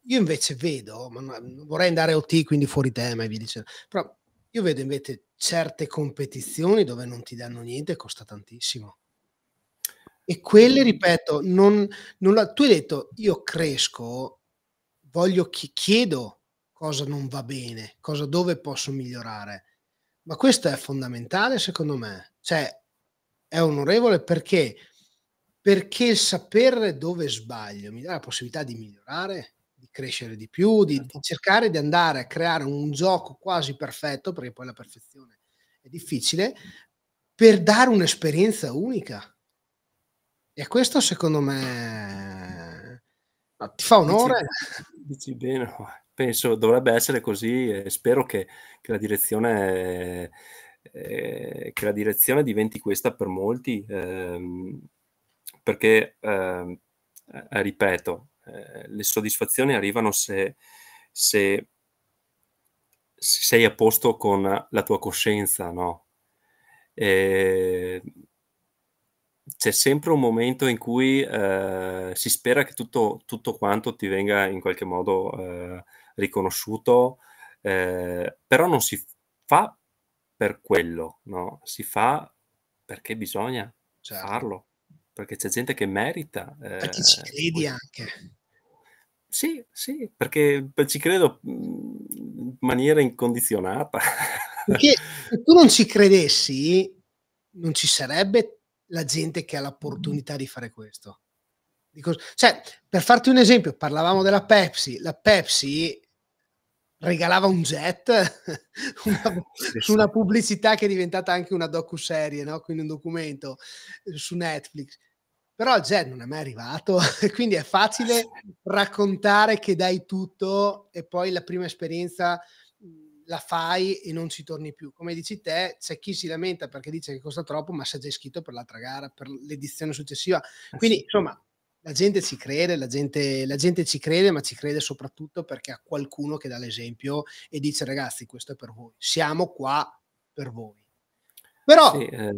io invece vedo, ma vorrei andare OT quindi fuori tema e via dicendo, però io vedo invece certe competizioni dove non ti danno niente e costa tantissimo. E quelle, ripeto, non, non la, tu hai detto, io cresco, voglio, chi, chiedo cosa non va bene, cosa dove posso migliorare. Ma questo è fondamentale secondo me. Cioè, è onorevole perché? Perché il sapere dove sbaglio mi dà la possibilità di migliorare, di crescere di più, di, di certo. cercare di andare a creare un gioco quasi perfetto, perché poi la perfezione è difficile, per dare un'esperienza unica e questo secondo me ti fa onore. Dici, dici bene, penso dovrebbe essere così e spero che, che, la direzione, eh, che, la direzione... diventi questa per molti, ehm, perché ehm, eh, ripeto, eh, le soddisfazioni arrivano se, se, se, sei a posto con la tua coscienza, no? E, c'è sempre un momento in cui eh, si spera che tutto, tutto, quanto ti venga in qualche modo eh, riconosciuto, eh, però non si fa per quello, no? si fa perché bisogna certo. farlo, perché c'è gente che merita. perché ci eh, credi anche. Sì, sì, perché ci credo mm, in maniera incondizionata. Perché se tu non ci credessi, non ci sarebbe la gente che ha l'opportunità di fare questo. Dico, cioè, per farti un esempio, parlavamo della Pepsi, la Pepsi regalava un jet *laughs* eh, su una, pubblicità che è diventata anche una docu-serie, no? quindi un documento eh, su Netflix. Però il jet non è mai arrivato, *laughs* quindi è facile *laughs* raccontare che dai tutto e poi la prima esperienza la fai e non ci torni più. Come dici te, c'è chi si lamenta perché dice che costa troppo, ma si è già iscritto per l'altra gara, per l'edizione successiva. Eh Quindi, insomma, la gente ci crede, la gente, la gente ci crede, ma ci crede soprattutto perché ha qualcuno che dà l'esempio e dice ragazzi, questo è per voi, siamo qua per voi. Però... Sì, eh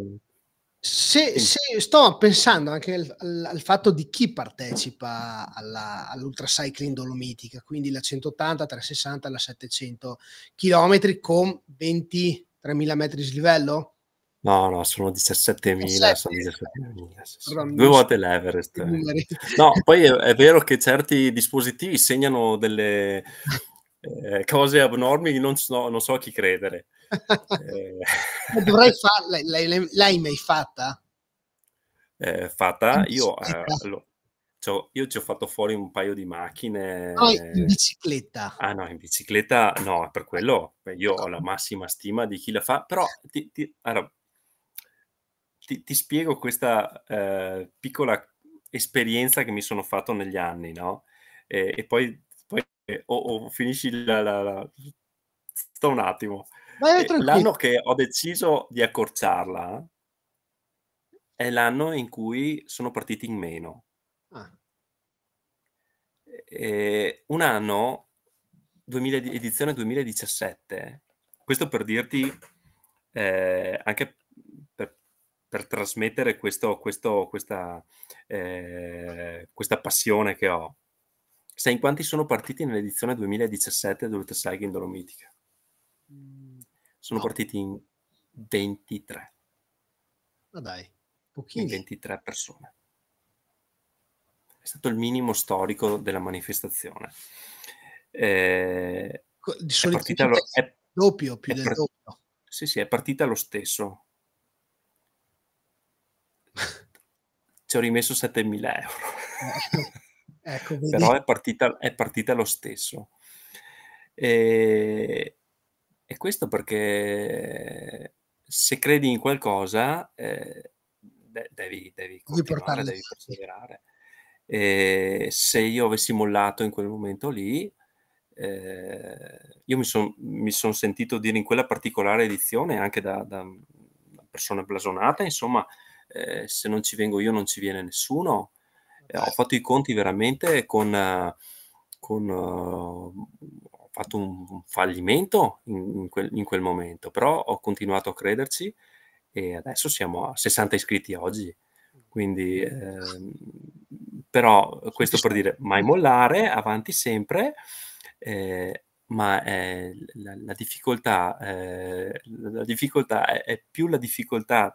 se, se, sto pensando anche al, al, al, fatto di chi partecipa alla, all'ultracycling dolomitica, quindi la 180, 360, la 700 km con 23.000 metri di livello? No, no, sono 17.000, sono 17.000 due volte l'Everest. No, poi è, è, vero che certi dispositivi segnano delle, *laughs* Eh, cose abnormi, non so, non so a chi credere. *laughs* eh. Dovrei farla, l'hai, l'hai mai fatta? Eh, fatta, io, eh, allora, cioè, io ci ho fatto fuori un paio di macchine. No, in bicicletta. Ah no, in bicicletta no, per quello io ho la massima stima di chi la fa, però ti, ti, allora, ti, ti spiego questa eh, piccola esperienza che mi sono fatto negli anni, no? e, e poi o, o finisci la, la, la... Sta un attimo. Vai, l'anno che ho deciso di accorciarla è l'anno in cui sono partiti in meno. Ah. un anno, 2000, edizione 2017, questo per dirti, eh, anche per, per trasmettere questo, questo, questa, eh, questa passione che ho Sai in quanti sono partiti nell'edizione 2017 del Tesaiga in Dolomitica? Mm, sono no. partiti in 23. Ma dai, pochini. In 23 persone. È stato il minimo storico della manifestazione. Eh, di solito diciamo è, lo, è doppio più è del part... doppio. Sì, sì, è partita lo stesso. *laughs* Ci ho rimesso 7.000 euro. Eh, Ecco, però è partita, è partita, lo stesso. E, e, questo perché se credi in qualcosa eh, devi, devi continuare, devi perseverare. E se io avessi mollato in quel momento lì, eh, io mi sono sentito dire in quella particolare edizione, anche da, da una persona blasonata, insomma, eh, se non ci vengo io non ci viene nessuno ho fatto i conti veramente con, con uh, ho fatto un fallimento in, in, quel, in, quel, momento, però ho continuato a crederci e adesso siamo a 60 iscritti oggi. Quindi, eh, però, questo per dire mai mollare, avanti sempre. Eh, ma eh, la, la, difficoltà, eh, la difficoltà è, è, più la difficoltà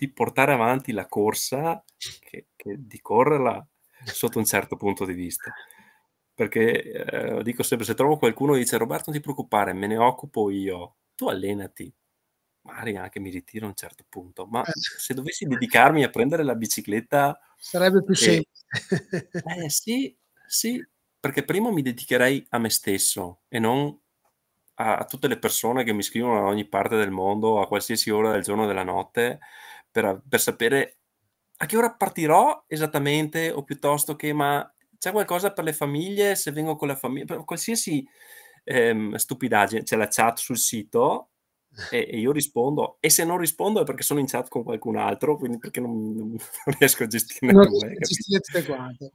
di portare avanti la corsa, che, che di correrla sotto un certo punto di vista. Perché eh, dico sempre, se trovo qualcuno che dice Roberto non ti preoccupare, me ne occupo io, tu allenati, magari anche mi ritiro a un certo punto, ma eh, se dovessi dedicarmi a prendere la bicicletta... Sarebbe più eh, semplice. Eh, sì, sì, perché prima mi dedicherei a me stesso e non a, tutte le persone che mi scrivono da ogni parte del mondo, a qualsiasi ora del giorno e della notte, per, per sapere a che ora partirò esattamente o piuttosto che ma c'è qualcosa per le famiglie se vengo con la famiglia, qualsiasi ehm, stupidaggine, c'è la chat sul sito e, e, io rispondo e se non rispondo è perché sono in chat con qualcun altro, quindi perché non, non *laughs* riesco a gestire non due, gestire tutte quante.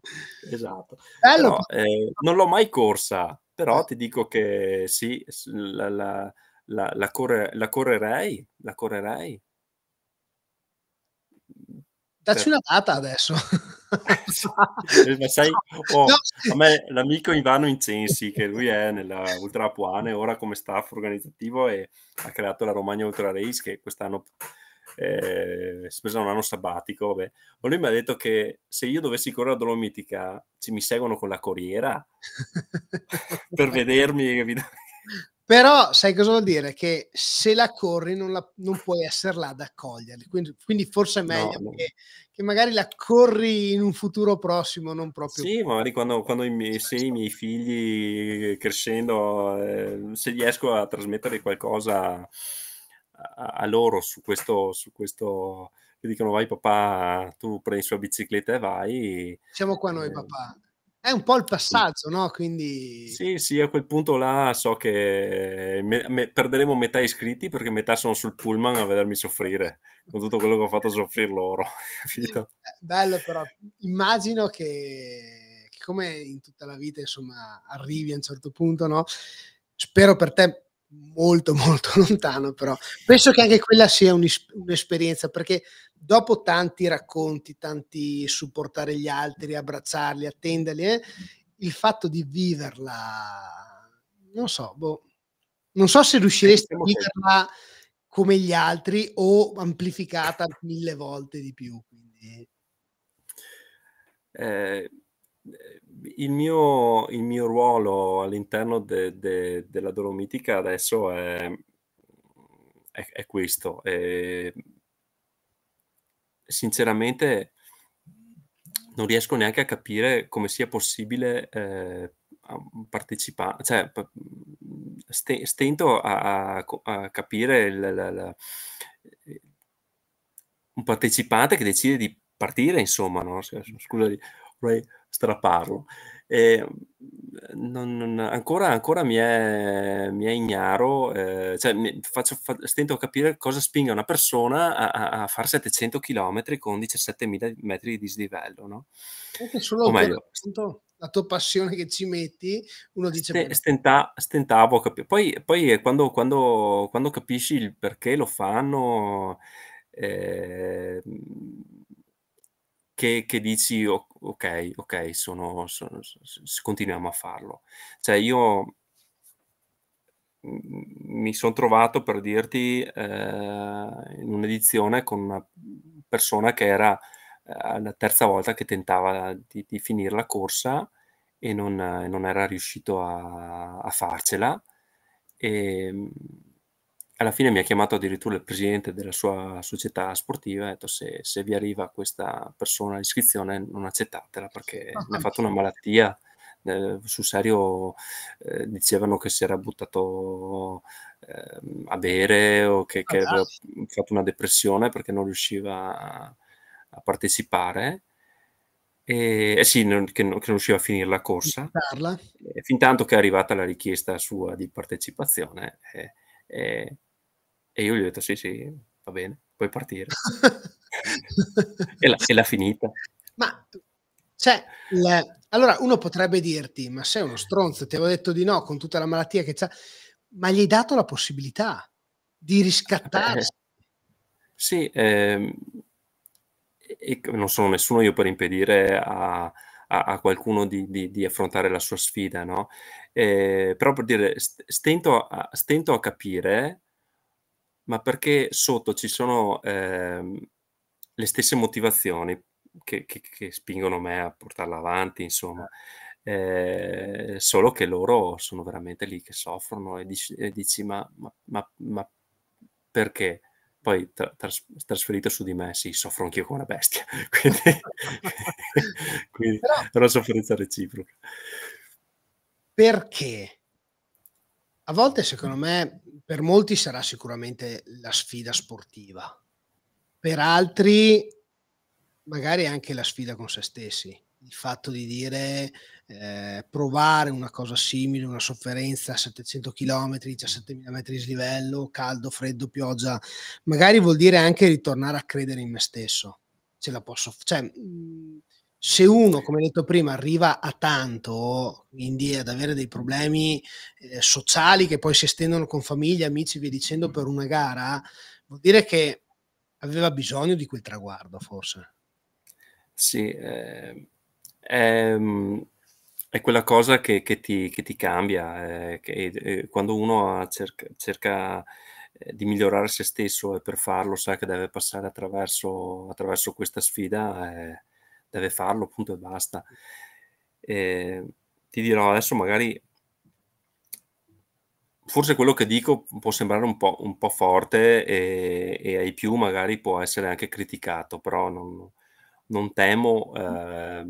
Esatto. Però, eh, non l'ho mai corsa, però eh. ti dico che sì, la, la, la, la, corre, la correrei, la correrei Dacci una data adesso. Eh, *laughs* eh, ma sai, oh, a me l'amico Ivano Incensi, che lui è nella Ultra Apuane, ora come staff organizzativo e ha creato la Romagna Ultra Race che quest'anno eh, è preso un anno sabbatico. Vabbè. lui mi ha detto che se io dovessi correre a Dolomitica ci mi seguono con la corriera *laughs* per vedermi, capito? Però sai cosa vuol dire? Che se la corri non, la, non puoi essere là ad accoglierli. Quindi, quindi forse è meglio no, no. Che, magari la corri in un futuro prossimo, non proprio. Sì, magari quando, quando i, miei, se i miei figli crescendo, eh, se riesco a trasmettere qualcosa a, a loro su questo, su questo, che dicono vai papà, tu prendi la sua bicicletta e vai. Siamo qua noi eh, papà è un po' il passaggio, no? Quindi... Sì, sì, a quel punto là so che me, me, perderemo metà iscritti perché metà sono sul pullman a vedermi soffrire con tutto quello che ho fatto soffrire loro. *laughs* Eh, bello però, immagino che, che, come in tutta la vita, insomma, arrivi a un certo punto, no? Spero per te molto *laughs* molto lontano però penso che anche quella sia un'esperienza perché dopo tanti racconti tanti supportare gli altri abbracciarli attenderli eh, il fatto di viverla non so boh, non so se riusciresti a viverla come gli altri o amplificata mille volte di più quindi eh, eh il mio, il mio, ruolo all'interno de, de, della Dolomitica adesso è, è, è questo. E sinceramente non riesco neanche a capire come sia possibile eh, partecipare, cioè stento a, a, a capire il, la, la, un partecipante che decide di partire, insomma, no? Cioè, scusami, vorrei straparlo. E mhmm, non, non, ancora, ancora mi, è, mi è ignaro, eh, cioè, mi faccio, fa, stento a capire cosa spinga una persona a, a fare 700 km con 17.000 metri di dislivello. No? solo o meglio, per la tua passione che ci metti, uno dice... Stenta, stentavo a capire. Poi, poi quando, quando, quando, capisci il perché lo fanno... Eh, mhmm, che, che dici ok, ok, sono, sono, continuiamo a farlo. Cioè io mi sono trovato per dirti eh, in un'edizione con una persona che era eh, la terza volta che tentava di, di finire la corsa e non, non era riuscito a, a farcela. E, ehm, alla fine mi ha chiamato addirittura il presidente della sua società sportiva e ha detto se, se, vi arriva questa persona l'iscrizione non accettatela perché ah, mi ha fatto una malattia eh, sul serio eh, dicevano che si era buttato eh, a bere o che, che, aveva fatto una depressione perché non riusciva a, a partecipare e, eh sì, non, che, non, che, non riusciva a finire la corsa fin tanto che è arrivata la richiesta sua di partecipazione e, eh, eh, e io gli ho detto sì, sì, va bene, puoi partire. *laughs* e, la, e l'ha finita. Ma cioè, le... allora uno potrebbe dirti, ma sei uno stronzo, ti avevo detto di no con tutta la malattia che c'ha, ma gli hai dato la possibilità di riscattarsi. Eh, sì, ehm, e non sono nessuno io per impedire a, a, a qualcuno di, di, di, affrontare la sua sfida, no? Eh, però per dire, stento a, stento a capire ma perché sotto ci sono eh, le stesse motivazioni che, che, che, spingono me a portarla avanti, insomma. Eh, solo che loro sono veramente lì che soffrono e dici, e dici ma, ma, ma, ma, perché? Poi tra, tras, trasferito su di me, sì, soffro anch'io come una bestia, *laughs* quindi, *laughs* quindi Però, è una sofferenza reciproca. Perché? A volte secondo me per molti sarà sicuramente la sfida sportiva, per altri magari anche la sfida con se stessi, il fatto di dire eh, provare una cosa simile, una sofferenza a 700 km, 17.000 metri di livello, caldo, freddo, pioggia, magari vuol dire anche ritornare a credere in me stesso, ce la posso, cioè mh, mhmm, se uno, come detto prima, arriva a tanto, quindi ad avere dei problemi eh, sociali che poi si estendono con famiglia, amici, via dicendo, per una gara, vuol dire che aveva bisogno di quel traguardo, forse. Sì, eh, è, ehm, è, quella cosa che, che, ti, che ti, cambia, eh, che, eh, quando uno cerca, cerca eh, di migliorare se stesso e per farlo sa che deve passare attraverso, attraverso questa sfida. Eh, deve farlo, punto e basta. Eh, ti dirò adesso magari, forse quello che dico può sembrare un po', un po forte e, e, ai più magari può essere anche criticato, però non, non temo... Eh,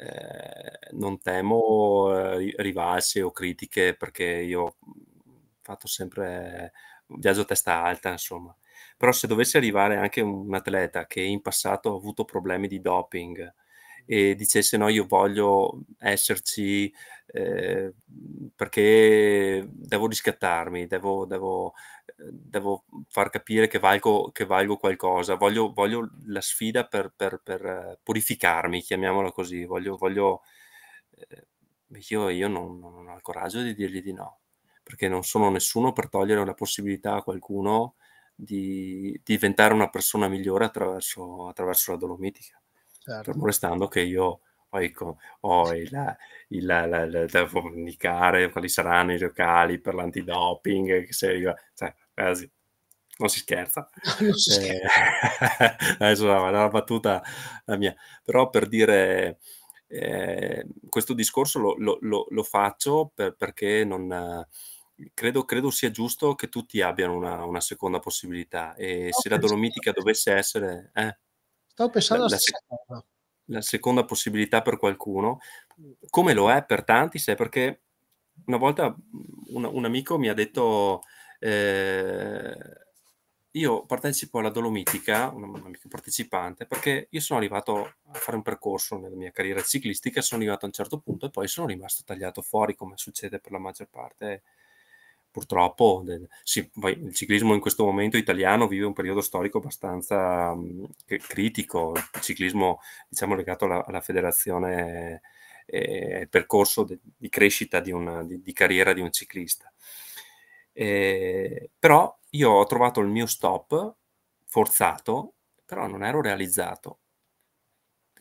eh, non temo eh, rivalse o critiche perché io ho mhmm, fatto sempre viaggio a testa alta, insomma però se dovesse arrivare anche un atleta che in passato ha avuto problemi di doping e mm. dicesse no io voglio esserci eh, perché devo riscattarmi, devo, devo, devo far capire che valgo, che valgo qualcosa, voglio, voglio, la sfida per, per, per eh, purificarmi, chiamiamola così, voglio... voglio eh, io, io non, non, ho il coraggio di dirgli di no, perché non sono nessuno per togliere una possibilità a qualcuno di diventare una persona migliore attraverso, attraverso la Dolomitica. Cioè, certo. restando che io poi ecco, ho il, il, da comunicare quali saranno i locali per l'antidoping, che se arriva, cioè, quasi, non si scherza. *laughs* non si eh, scherza. Eh, *laughs* adesso la, la battuta la mia, però per dire... Eh, questo discorso lo, lo, lo, lo faccio per, perché non, credo, credo, sia giusto che tutti abbiano una, una seconda possibilità e Sto se la Dolomitica dovesse essere... Eh, Stavo pensando la, la, sec la seconda possibilità per qualcuno, come lo è per tanti, sai perché una volta un, un, amico mi ha detto eh, io partecipo alla Dolomitica, un, un, amico partecipante, perché io sono arrivato a fare un percorso nella mia carriera ciclistica, sono arrivato a un certo punto e poi sono rimasto tagliato fuori, come succede per la maggior parte purtroppo sì, il ciclismo in questo momento italiano vive un periodo storico abbastanza mh, critico, il ciclismo diciamo, legato alla, alla federazione eh, percorso de, di crescita di, una, di, di, carriera di un ciclista. Eh, però io ho trovato il mio stop forzato, però non ero realizzato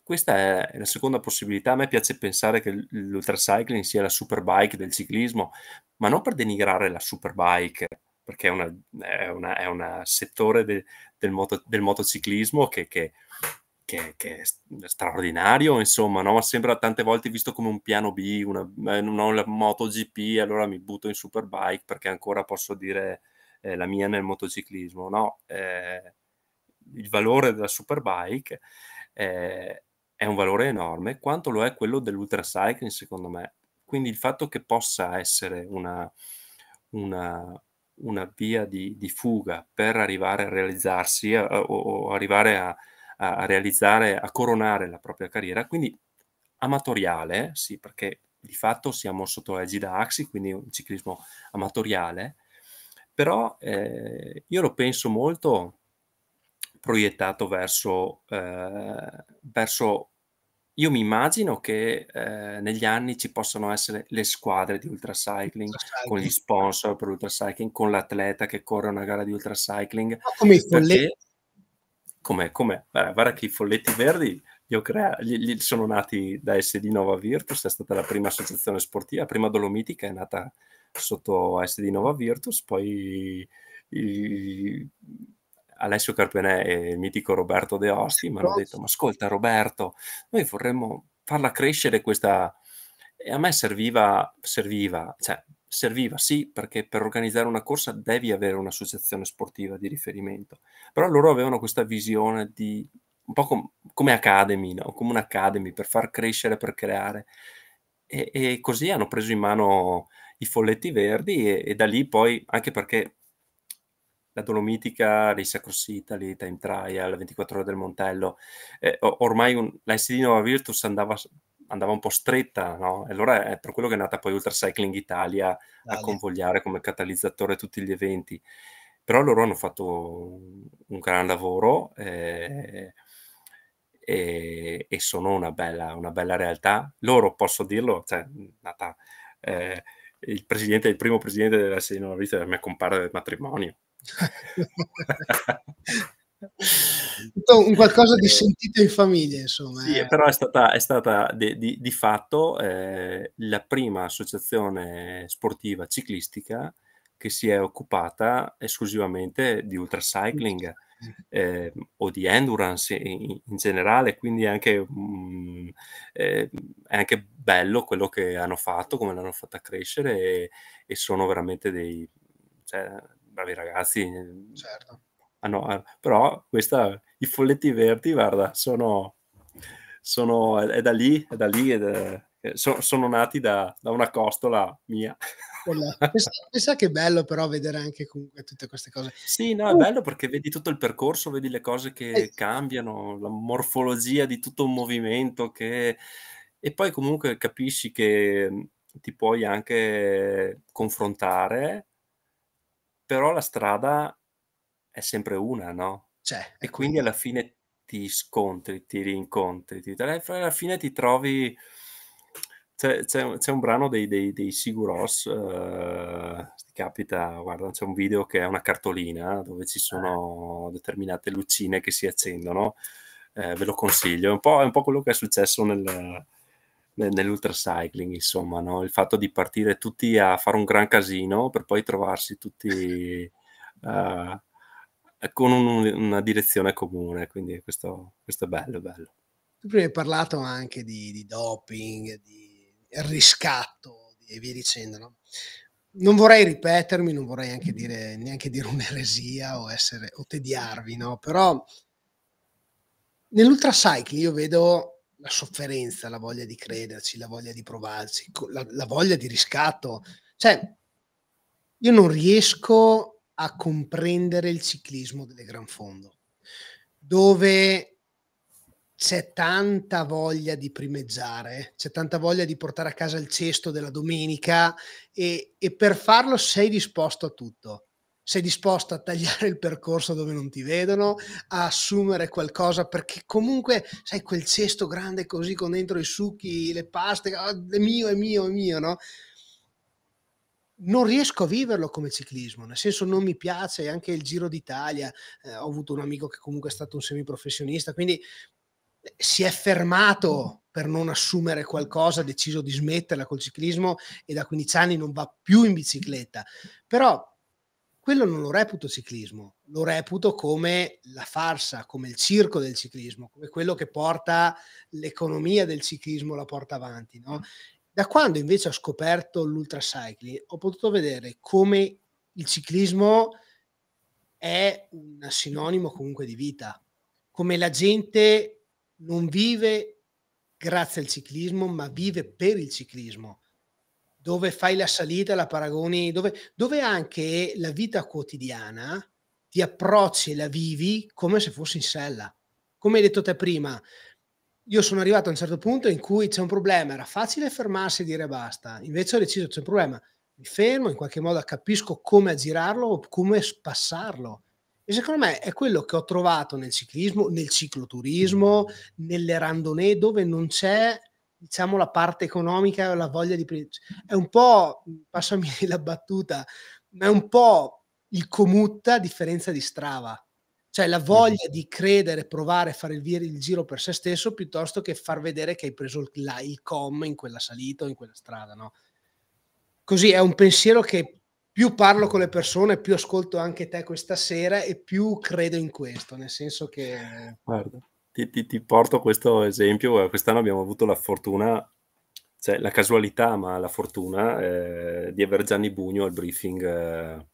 questa è la seconda possibilità. A me piace pensare che l'ultracycling sia la superbike del ciclismo, ma non per denigrare la superbike, perché è, un settore de, del, moto, del, motociclismo che, che, che, che, è straordinario, insomma, no? sembra tante volte visto come un piano B, una, eh, non ho la MotoGP, allora mi butto in superbike perché ancora posso dire eh, la mia nel motociclismo. No, eh, il valore della superbike eh, è un valore enorme quanto lo è quello dell'ultra cycling, secondo me. Quindi il fatto che possa essere una, una, una via di, di, fuga per arrivare a realizzarsi a, eh, a, o, arrivare a, a, realizzare, a coronare la propria carriera, quindi amatoriale, sì, perché di fatto siamo sotto egida Axi, quindi un ciclismo amatoriale, però eh, io lo penso molto proiettato verso, eh, verso io mi immagino che eh, negli anni ci possano essere le squadre di ultracycling, ultracycling. con gli sponsor per ultracycling, con l'atleta che corre una gara di ultracycling. Ma come i folletti? Come, come? Guarda, guarda, che i folletti verdi crea- gli, gli sono nati da SD Nova Virtus, è stata la prima associazione sportiva, prima Dolomitica è nata sotto SD Nova Virtus, poi... I, Alessio Carpenè e il mitico Roberto De Osti mi hanno detto, ma ascolta Roberto, noi vorremmo farla crescere questa... E a me serviva, serviva, cioè serviva sì, perché per organizzare una corsa devi avere un'associazione sportiva di riferimento, però loro avevano questa visione di un po' com- come Academy, no? come un'Academy per far crescere, per creare. E, e così hanno preso in mano i folletti verdi e, e, da lì poi, anche perché la Dolomitica, dei Sacros Italy, Time Trial, 24 ore del Montello. Eh, ormai un, la SD di Nova Virtus andava, andava un po' stretta, no? E allora è per quello che è nata poi Ultra Cycling Italia a vale. convogliare come catalizzatore tutti gli eventi. Però loro hanno fatto un gran lavoro eh, e, e, sono una bella, una bella, realtà. Loro, posso dirlo, cioè, nata... Eh, il, il primo presidente della Sena Nova Virtus era mia compara del matrimonio, un qualcosa di sentito in famiglia, insomma. Sì, eh. però è stata, è stata di, di, di, fatto eh, la prima associazione sportiva ciclistica che si è occupata esclusivamente di ultracycling eh, o di endurance in, in generale, quindi è anche, mh, mm, eh, è anche, bello quello che hanno fatto, come l'hanno fatta crescere e, e sono veramente dei, cioè, bravi ragazzi. Mm, certo. Ah, no, ah, però questa, i folletti verdi, guarda, sono, sono è, da lì, è da lì, è da, eh, so, sono nati da, da, una costola mia. Pensa, pensa *laughs* che è bello però vedere anche comunque tutte queste cose. Sì, no, è uh. bello perché vedi tutto il percorso, vedi le cose che eh. cambiano, la morfologia di tutto un movimento che... E poi comunque capisci che mm, ti puoi anche confrontare però la strada è sempre una, no? C'è, e quindi alla fine ti scontri, ti rincontri, ti... alla fine ti trovi... C'è, c'è, c'è un brano dei, dei, dei Siguros, eh, capita, guarda, c'è un video che è una cartolina dove ci eh. sono determinate lucine che si accendono, eh, ve lo consiglio, è un, po', è un po' quello che è successo nel, nell'ultracycling, insomma, no? il fatto di partire tutti a fare un gran casino per poi trovarsi tutti uh, con un, una direzione comune, quindi questo, questo, è bello, bello. Tu prima hai parlato anche di, di doping, di riscatto e via dicendo, no? Non vorrei ripetermi, non vorrei anche dire, neanche dire un'eresia o, essere, o tediarvi, no? però nell'ultracycling io vedo la sofferenza, la voglia di crederci, la voglia di provarci, la, la voglia di riscatto. Cioè, io non riesco a comprendere il ciclismo delle Gran Fondo, dove c'è tanta voglia di primeggiare, c'è tanta voglia di portare a casa il cesto della domenica e, e per farlo sei disposto a tutto sei disposto a tagliare il percorso dove non ti vedono, a assumere qualcosa, perché comunque, sai, quel cesto grande così con dentro i succhi, le paste, oh, è mio, è mio, è mio, no? non riesco a viverlo come ciclismo, nel senso non mi piace anche il Giro d'Italia, eh, ho avuto un amico che comunque è stato un semiprofessionista, quindi eh, si è fermato per non assumere qualcosa, ha deciso di smetterla col ciclismo e da 15 anni non va più in bicicletta. Però quello non lo reputo ciclismo, lo reputo come la farsa, come il circo del ciclismo, come quello che porta l'economia del ciclismo, la porta avanti. No? Mm. Da quando invece ho scoperto l'ultra cycling, ho potuto vedere come il ciclismo è un sinonimo comunque di vita, come la gente non vive grazie al ciclismo, ma vive per il ciclismo dove fai la salita, la paragoni, dove, dove anche la vita quotidiana ti approcci e la vivi come se fossi in sella. Come hai detto te prima, io sono arrivato a un certo punto in cui c'è un problema, era facile fermarsi e dire basta, invece ho deciso c'è un problema, mi fermo, in qualche modo capisco come aggirarlo o come spassarlo. E secondo me è quello che ho trovato nel ciclismo, nel cicloturismo, mm. nelle randonee dove non c'è diciamo, la parte economica o la voglia di... Cioè, è un po', passami *laughs* la battuta, ma è un po' il Comutta a differenza di Strava. Cioè la voglia di credere, provare, fare il, il giro per se stesso piuttosto che far vedere che hai preso il, la, il com in quella salita o in quella strada, no? Così è un pensiero che più parlo con le persone, più ascolto anche te questa sera e più credo in questo, nel senso che... Guarda, ti, ti, ti porto questo esempio. Eh, quest'anno abbiamo avuto la fortuna, cioè la casualità, ma la fortuna eh, di avere Gianni Bugno al briefing eh,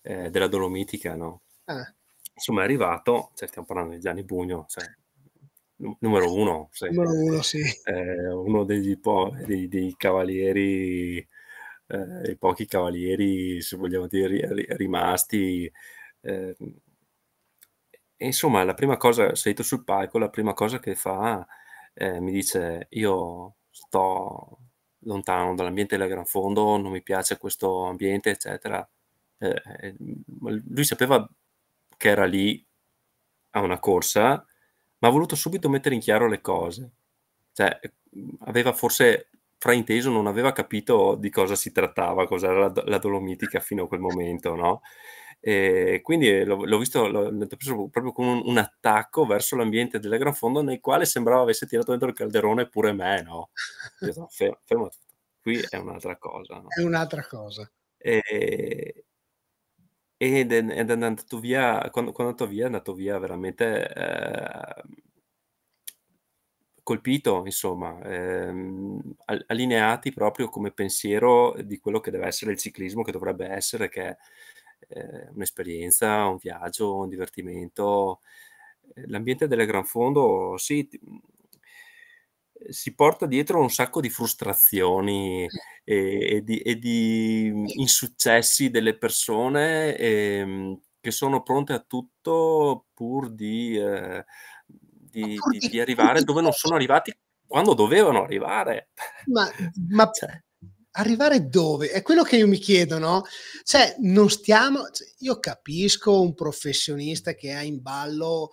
eh della Dolomitica, no? Ah. Insomma, è arrivato, cioè, stiamo parlando di Gianni Bugno, cioè, numero uno, sì. Cioè, numero uno, sì. Eh, uno dei, po- dei, dei cavalieri, eh, i pochi cavalieri, se vogliamo dire, ri- rimasti eh, e insomma, la prima cosa, salito sul palco, la prima cosa che fa, eh, mi dice, io sto lontano dall'ambiente del gran fondo, non mi piace questo ambiente, eccetera. Eh, eh lui sapeva che era lì a una corsa, ma ha voluto subito mettere in chiaro le cose. Cioè, aveva forse frainteso, non aveva capito di cosa si trattava, cos'era la, la dolomitica fino a quel momento, no? E quindi eh, l'ho, l'ho visto, l'ho, preso proprio come un, un, attacco verso l'ambiente del gran fondo nel quale sembrava avesse tirato dentro il calderone pure me, no? Detto, ferma, ferma tutto. Qui è un'altra cosa. No? È un'altra cosa. E, ed è, ed è, andato via, quando, quando, è andato via, è andato via veramente... Eh, colpito, insomma, ehm, allineati proprio come pensiero di quello che deve essere il ciclismo, che dovrebbe essere, che eh, un'esperienza, un viaggio, un divertimento. L'ambiente del Gran Fondo sì, mm, si porta dietro un sacco di frustrazioni e, e, di, e di, mm, insuccessi delle persone e, ehm, che sono pronte a tutto pur di, eh, di, di arrivare dove non *laughs* sono arrivati quando dovevano arrivare. Ma, *laughs* ma cioè arrivare dove? È quello che io mi chiedo, no? Cioè, non stiamo... Cioè, io capisco un professionista che ha in ballo...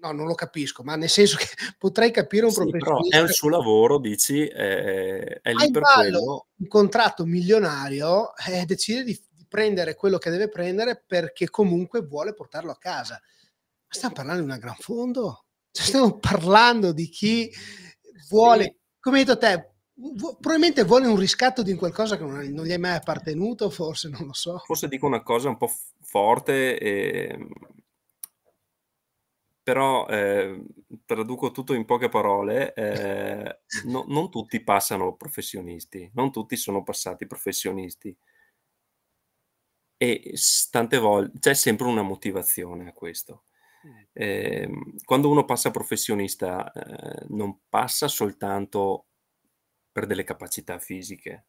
No, non lo capisco, ma nel senso che *laughs* potrei capire un sì, professionista... Però è il suo lavoro, dici, è, è lì per ballo quello. un contratto milionario e eh, decide di, di prendere quello che deve prendere perché comunque vuole portarlo a casa. Ma stiamo parlando di una gran fondo? Cioè, stiamo parlando di chi vuole... Sì. Come hai detto te, probabilmente vuole un riscatto di qualcosa che non, non, gli è mai appartenuto, forse, non lo so. Forse dico una cosa un po' forte, e... Ehm, però eh, traduco tutto in poche parole, eh, no, non tutti passano professionisti, non tutti sono passati professionisti. E tante volte c'è sempre una motivazione a questo. Eh, quando uno passa professionista eh, non passa soltanto per delle capacità fisiche,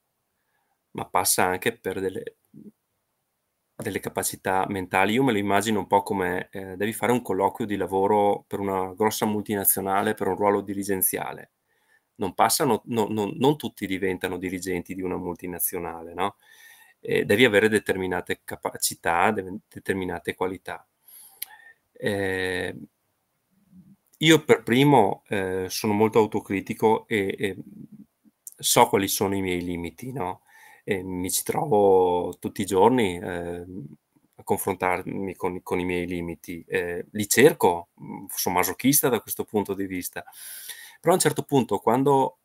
ma passa anche per delle, delle capacità mentali. Io me lo immagino un po' come eh, devi fare un colloquio di lavoro per una grossa multinazionale, per un ruolo dirigenziale. Non, passano, no, no, non tutti diventano dirigenti di una multinazionale, no? Eh, devi avere determinate capacità, determinate qualità. Eh, io per primo eh, sono molto autocritico e, e so quali sono i miei limiti, no? E mi ci trovo tutti i giorni eh, a confrontarmi con, con, i miei limiti. Eh, li cerco, mm, sono masochista da questo punto di vista. Però a un certo punto, quando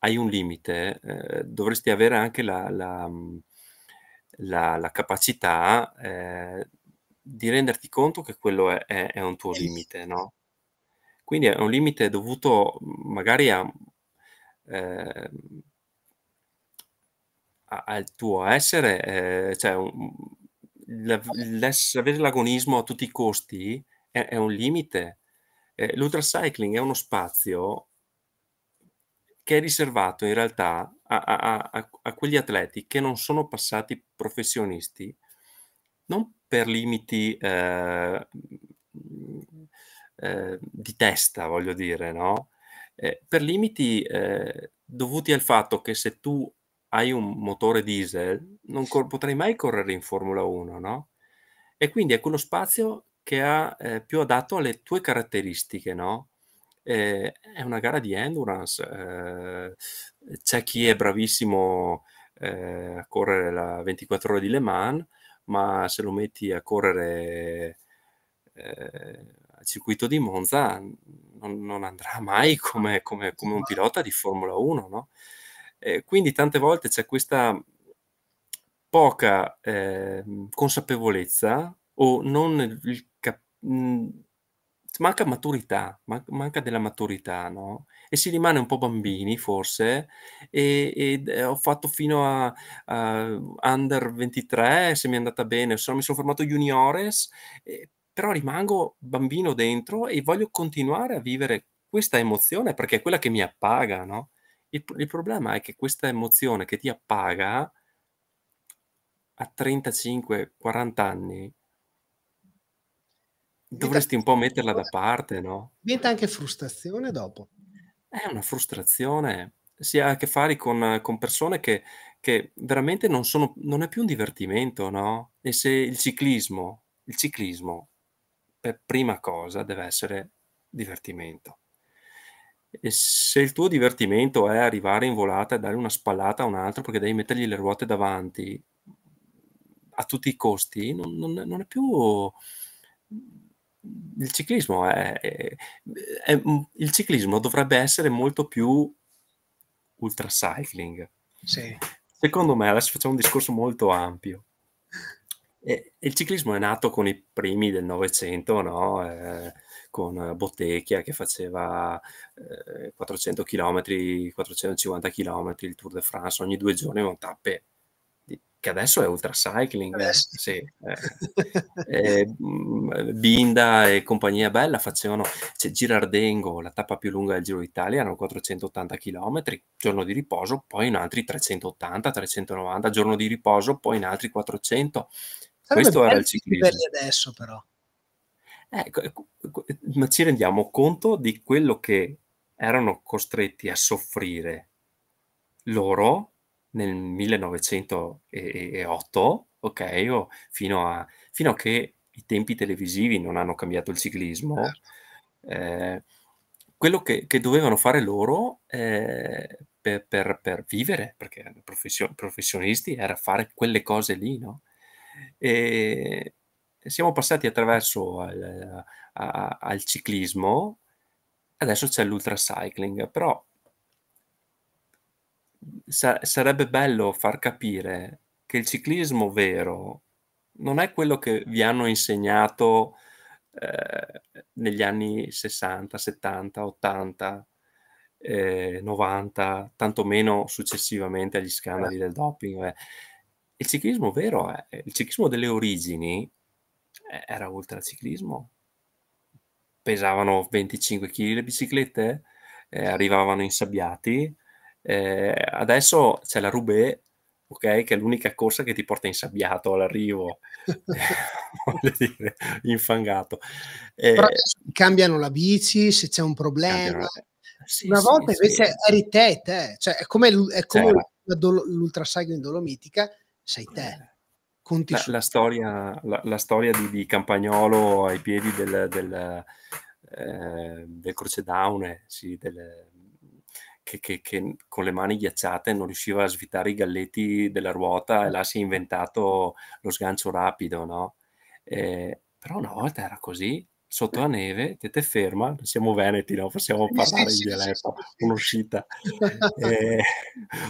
hai un limite, eh, dovresti avere anche la, la, mm, la, la capacità eh, di renderti conto che quello è, è, è un tuo limite, no? Quindi è un limite dovuto magari a eh, al tuo essere, eh, cioè avere l'agonismo a tutti i costi è, è un limite. Eh, l'ultracycling è uno spazio che è riservato in realtà a, a, a, a, quegli atleti che non sono passati professionisti, non per limiti eh, mm, eh, di testa, voglio dire, no? eh, per limiti eh, dovuti al fatto che se tu hai un motore diesel non potrai mai correre in Formula 1, no? E quindi è quello spazio che ha eh, più adatto alle tue caratteristiche, no? Eh, è una gara di endurance, eh, c'è chi è bravissimo eh, a correre la 24 ore di Le Mans, ma se lo metti a correre eh, al circuito di Monza non, non andrà mai come, come, come, un pilota di Formula 1, no? eh, quindi tante volte c'è questa poca eh, consapevolezza o non il cap- mh, mm, manca maturità, man- manca della maturità, no? E si rimane un po' bambini forse, e, e eh, ho fatto fino a, a, Under 23, se mi è andata bene, insomma mi sono formato juniores, e però rimango bambino dentro e voglio continuare a vivere questa emozione perché è quella che mi appaga, no? Il, il problema è che questa emozione che ti appaga a 35-40 anni dovresti un po' metterla da parte, no? Diventa anche frustrazione dopo. È una frustrazione, si ha a che fare con, con persone che, che veramente non, sono, non è più un divertimento, no? E se il ciclismo, il ciclismo per prima cosa deve essere divertimento. E se il tuo divertimento è arrivare in volata e dare una spallata a un altro perché devi mettergli le ruote davanti a tutti i costi, non, non, non è più... Il ciclismo, è, è, è, il ciclismo dovrebbe essere molto più ultracycling. Sì. Secondo me, adesso facciamo un discorso molto ampio il ciclismo è nato con i primi del Novecento, no? eh, con Bottecchia che faceva eh, 400 km, 450 km, il Tour de France ogni due giorni con tappe che adesso è ultracycling, eh, adesso. Sì, eh. e, mm, Binda e compagnia bella facevano, cioè, Girardengo, la tappa più lunga del Giro d'Italia, erano 480 km, giorno di riposo, poi in altri 380, 390, giorno di riposo, poi in altri 400, questo era il ciclismo. adesso però. Ecco, ma ci rendiamo conto di quello che erano costretti a soffrire loro nel 1908, ok, o fino a, fino a che i tempi televisivi non hanno cambiato il ciclismo, certo. eh, quello che, che, dovevano fare loro eh, per, per, per, vivere, perché erano professionisti, era fare quelle cose lì, no? E siamo passati attraverso al, a, al ciclismo, adesso c'è l'ultracycling, però sa- sarebbe bello far capire che il ciclismo vero non è quello che vi hanno insegnato eh, negli anni 60, 70, 80, eh, 90, tantomeno successivamente agli scandali certo. del doping. Eh il ciclismo vero è, eh, il ciclismo delle origini eh, era oltre ciclismo Pesavano 25 kg le biciclette, eh, arrivavano insabbiati. Eh, adesso c'è la Roubaix, ok che è l'unica corsa che ti porta insabbiato all'arrivo, *laughs* *laughs* dire, infangato. Eh, cambiano la bici se c'è un problema. Sì, Una sì, volta sì, invece eri te, te, cioè è come, è come l'ultracycling dolomitica sei te. Eh. Conti la, su... la storia, la, la storia di, di, Campagnolo ai piedi del, del, eh, del crocedaune, sì, del, che, che, che, con le mani ghiacciate non riusciva a svitare i galletti della ruota e là si è inventato lo sgancio rapido, no? Eh, però una volta era così, sotto la neve, te te ferma, siamo veneti, no? possiamo parlare in dialetto, un'uscita. Eh,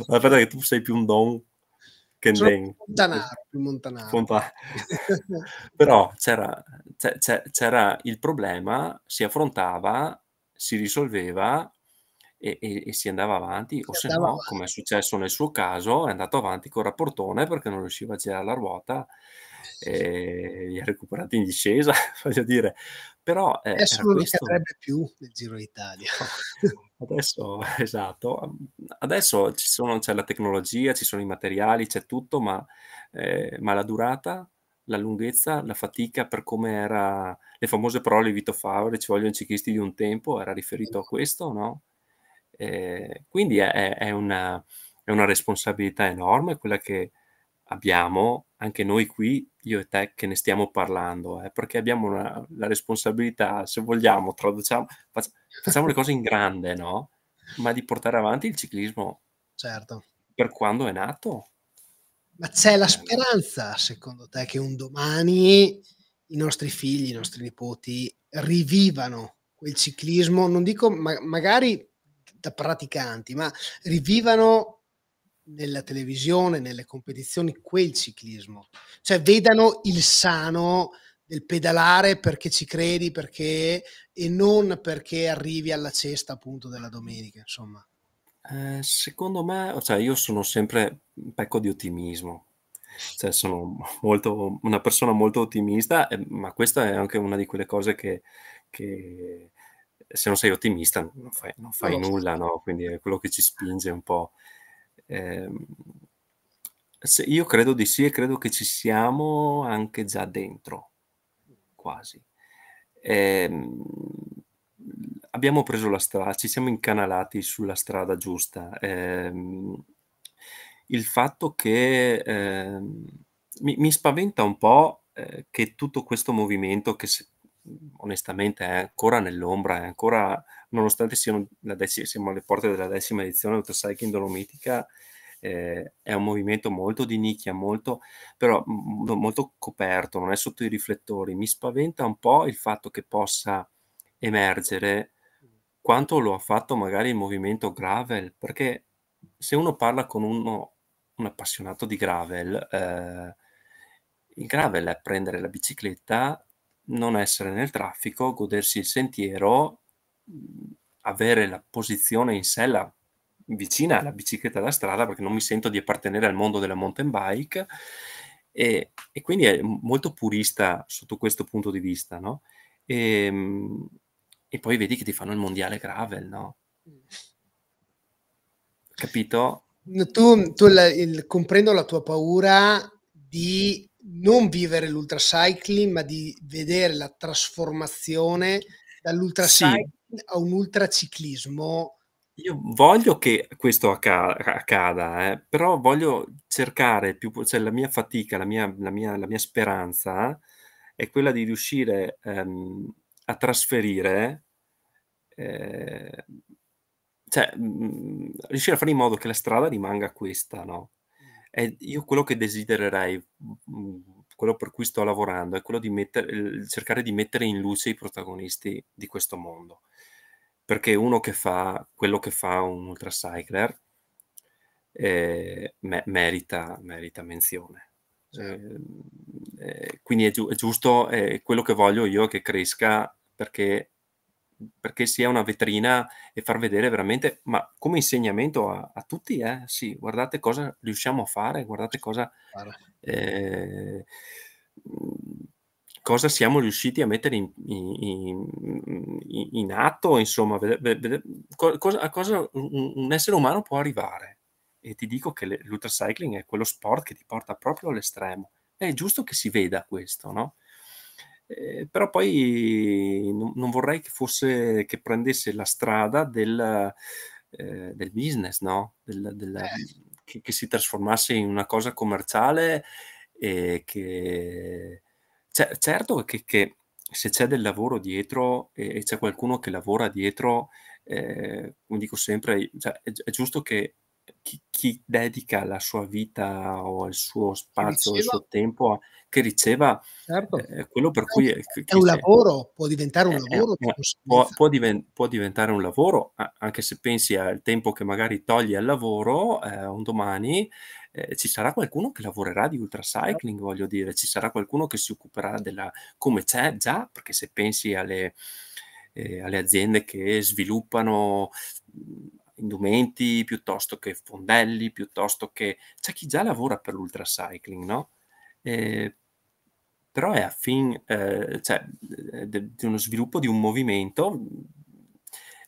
aspetta che tu sei più un don sono Montanaro, Montanaro. Montanaro. *laughs* Però c'era, c'era, il problema, si affrontava, si risolveva e, e, e si andava avanti, si o se no, avanti. come è successo nel suo caso, è andato avanti col rapportone perché non riusciva a girare la ruota e li ha recuperati in discesa, *laughs* voglio dire. Però, eh, Adesso non questo... ne più nel Giro d'Italia. *laughs* Adesso, *laughs* esatto, adesso ci sono, c'è la tecnologia, ci sono i materiali, c'è tutto, ma, eh, ma la durata, la lunghezza, la fatica per come era, le famose parole di Vito Favre, ci vogliono ciclisti di un tempo, era riferito a questo, no? Eh, quindi è, è, una, è, una, responsabilità enorme quella che, abbiamo anche noi qui, io e te, che ne stiamo parlando, eh, perché abbiamo una, la responsabilità, se vogliamo, traduciamo, facciamo le cose in grande, no? Ma di portare avanti il ciclismo. Certo. Per quando è nato. Ma c'è la eh. speranza, secondo te, che un domani i nostri figli, i nostri nipoti rivivano quel ciclismo, non dico ma magari da praticanti, ma rivivano nella televisione, nelle competizioni, quel ciclismo. Cioè vedano il sano del pedalare perché ci credi, perché e non perché arrivi alla cesta appunto della domenica, insomma. Eh, secondo me, cioè io sono sempre un pecco di ottimismo. Cioè, sono molto, una persona molto ottimista, eh, ma questa è anche una di quelle cose che, che se non sei ottimista non fai, non fai nulla, no? quindi è quello che ci spinge un po' Eh, io credo di sì e credo che ci siamo anche già dentro, quasi. Eh, abbiamo preso la strada, ci siamo incanalati sulla strada giusta. Eh, il fatto che eh, mi, mi, spaventa un po' eh, che tutto questo movimento, che onestamente è ancora nell'ombra, è ancora nonostante siamo, dec- siamo, alle porte della decima edizione Autocycling Dolomitica, eh, è un movimento molto di nicchia, molto, però m- molto coperto, non è sotto i riflettori. Mi spaventa un po' il fatto che possa emergere quanto lo ha fatto magari il movimento gravel, perché se uno parla con uno, un appassionato di gravel, eh, il gravel è prendere la bicicletta, non essere nel traffico, godersi il sentiero avere la posizione in sella vicina alla bicicletta da strada perché non mi sento di appartenere al mondo della mountain bike e, e quindi è molto purista sotto questo punto di vista, no? E, ehm, e poi vedi che ti fanno il mondiale gravel, no? Capito? Tu, tu la, il, comprendo la tua paura di non vivere l'ultra cycling ma di vedere la trasformazione dall'ultracycling a un ultraciclismo. Io voglio che questo accada, eh, però voglio cercare più, cioè la mia fatica, la mia, la mia, la mia speranza eh, è quella di riuscire ehm, a trasferire, eh, cioè mh, mm, riuscire a fare in modo che la strada rimanga questa, no? E io quello che desidererei, mh, mm, quello per cui sto lavorando, è quello di metter, cercare di mettere in luce i protagonisti di questo mondo perché uno che fa quello che fa un ultracycler eh, me- merita, merita, menzione. Eh, eh, quindi è, giu- è giusto, quello che voglio io che cresca perché, perché, sia una vetrina e far vedere veramente, ma come insegnamento a, a tutti, eh, sì, guardate cosa riusciamo a fare, guardate cosa... Guarda cosa siamo riusciti a mettere in, in, in, in atto, insomma, vede, vede, cosa, a cosa un, un, essere umano può arrivare. E ti dico che le, l'ultracycling è quello sport che ti porta proprio all'estremo. È giusto che si veda questo, no? Eh, però poi non, non, vorrei che fosse che prendesse la strada del, eh, del business, no? Del, del, eh. che, che, si trasformasse in una cosa commerciale e che c- cioè, certo che, che, se c'è del lavoro dietro e, e c'è qualcuno che lavora dietro, eh, come dico sempre, cioè, è, è, giusto che chi, chi, dedica la sua vita o il suo spazio, il suo tempo, a, che riceva certo. eh, quello per cui... È, è un lavoro, può diventare un eh, eh, lavoro. È, può, può, diven- può, diventare un lavoro, anche se pensi al tempo che magari togli al lavoro eh, un domani eh, ci sarà qualcuno che lavorerà di certo. ultra cycling, voglio dire, ci sarà qualcuno che si occuperà della... come c'è già, perché se pensi alle, eh, alle aziende che sviluppano mhmm, indumenti piuttosto che fondelli, piuttosto che... c'è chi già lavora per l'ultra cycling, no? Eh, però è affin, eh, cioè, ehm, di uno sviluppo di un movimento,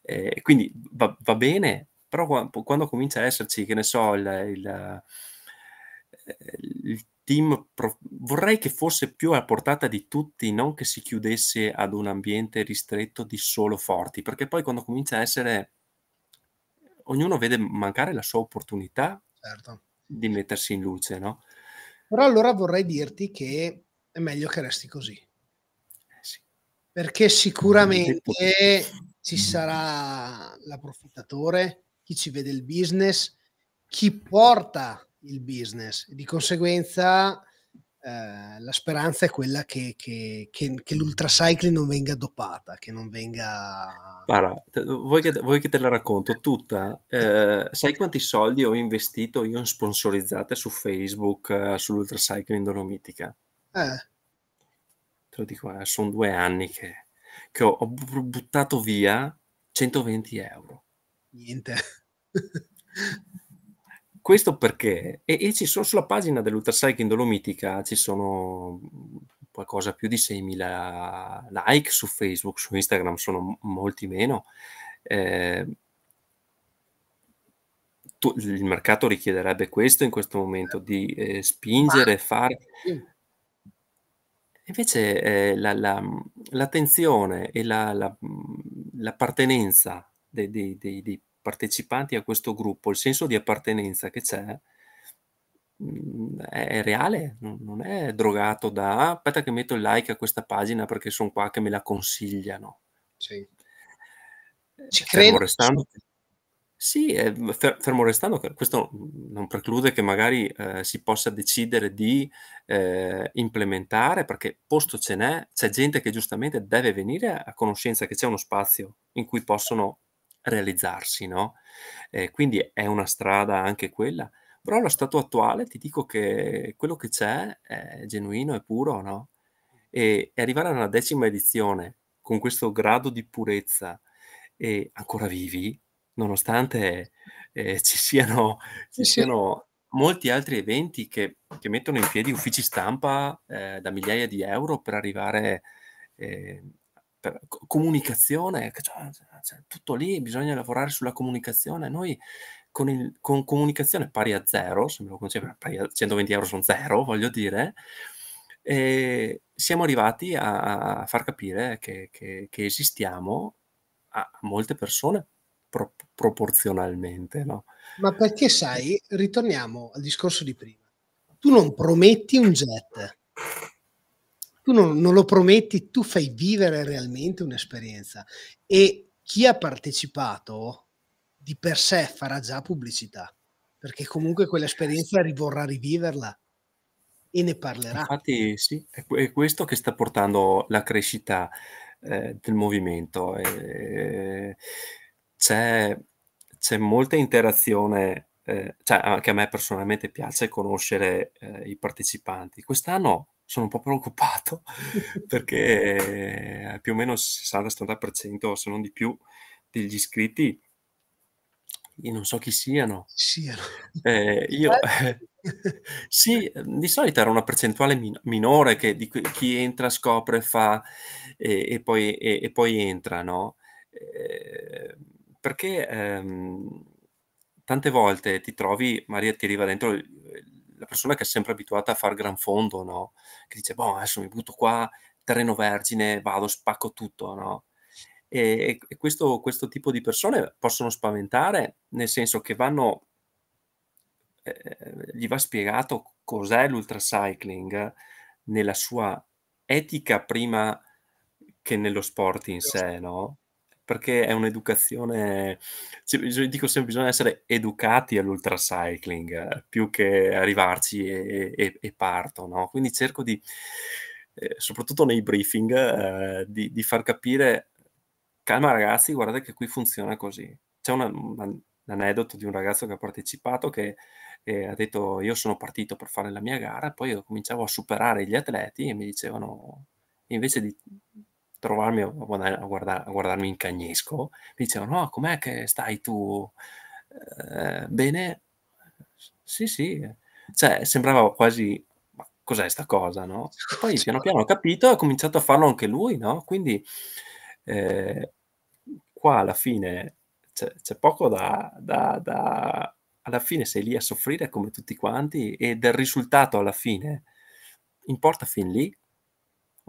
eh, quindi va, va, bene, però quando, quando, comincia a esserci, che ne so, il, il il team pro- vorrei che fosse più a portata di tutti, non che si chiudesse ad un ambiente ristretto di solo forti, perché poi quando comincia a essere ognuno vede mancare la sua opportunità certo. di mettersi in luce, no? Però allora vorrei dirti che è meglio che resti così. Eh perché sicuramente ci sarà l'approfittatore, chi ci vede il business, chi porta il business. Di conseguenza eh, la speranza è quella che, che, che, che l'ultracycling non venga dopata, che non venga... Guarda, vuoi che, vuoi che te la racconto tutta? Eh, sai quanti soldi ho investito io in sponsorizzate su Facebook eh, sull'ultracycling dolomitica? Eh. Te lo dico, eh, sono due anni che, che ho, ho buttato via 120 euro. Niente. *laughs* Questo perché, e, e ci sono sulla pagina dell'Ultracycling Dolomitica, ci sono qualcosa più di 6.000 like su Facebook, su Instagram sono molti meno. Eh, tu, il mercato richiederebbe questo in questo momento, di eh, spingere, fare... Invece eh, la, la, l'attenzione e la, l'appartenenza dei, dei, dei, dei partecipanti a questo gruppo, il senso di appartenenza che c'è mm, è reale, non è drogato da aspetta che metto il like a questa pagina perché sono qua che me la consigliano. Sì. Eh, Ci credo. Restando, sì, eh, fermo restando questo non preclude che magari eh, si possa decidere di eh, implementare, perché posto ce n'è, c'è gente che giustamente deve venire a conoscenza che c'è uno spazio in cui possono realizzarsi, no? Eh, quindi è una strada anche quella, però allo stato attuale ti dico che quello che c'è è genuino, è puro, no? E, e arrivare alla decima edizione con questo grado di purezza e ancora vivi, nonostante eh, *laughs* ci, siano, ci siano, molti altri eventi che, che, mettono in piedi uffici stampa eh, da migliaia di euro per arrivare eh, per, comunicazione, cioè, cioè, tutto lì, bisogna lavorare sulla comunicazione. Noi con, il, con comunicazione pari a zero, se me lo concedo, 120 euro sono zero, voglio dire, siamo arrivati a, a, far capire che, che, che, esistiamo a molte persone pro, proporzionalmente. No? Ma perché sai, ritorniamo al discorso di prima, tu non prometti un jet tu non, non lo prometti, tu fai vivere realmente un'esperienza e chi ha partecipato di per sé farà già pubblicità, perché comunque quell'esperienza vorrà riviverla e ne parlerà. Infatti sì, è questo che sta portando la crescita eh, del movimento. Eh, c'è, c'è, molta interazione, eh, cioè anche a me personalmente piace conoscere eh, i partecipanti. Quest'anno sono un po' preoccupato *laughs* perché eh, più o meno il 60-70% se non di più degli iscritti io non so chi siano. siano. Eh, io, eh. *laughs* sì, di solito era una percentuale min- minore che di chi entra, scopre, fa eh, e, poi, e, e, poi, entra, no? Eh, perché ehm, tante volte ti trovi, Maria ti arriva dentro il, persona che è sempre abituata a far gran fondo, no? Che dice, boh, adesso mi butto qua, terreno vergine, vado, spacco tutto, no? E, e questo, questo, tipo di persone possono spaventare, nel senso che vanno, eh, eh gli va spiegato cos'è l'ultracycling nella sua etica prima che nello sport in sé, no? perché è un'educazione, cioè, dico sempre, bisogna essere educati all'ultracycling eh, più che arrivarci e, e, e parto, no? Quindi cerco di, eh, soprattutto nei briefing, eh, di, di, far capire, calma ragazzi, guardate che qui funziona così. C'è una, una, un aneddoto di un ragazzo che ha partecipato che eh, ha detto io sono partito per fare la mia gara, poi io cominciavo a superare gli atleti e mi dicevano invece di trovarmi a, guarda, a, guarda, a guardarmi in cagnesco, mi dicevano, no, com'è che stai tu? Eh, bene? Sì, sì. Cioè, sembrava quasi, ma cos'è sta cosa, no? Poi sì. piano piano ho capito e ha cominciato a farlo anche lui, no? Quindi eh, qua alla fine c'è, c'è poco da, da, da... Alla fine sei lì a soffrire come tutti quanti e del risultato alla fine importa fin lì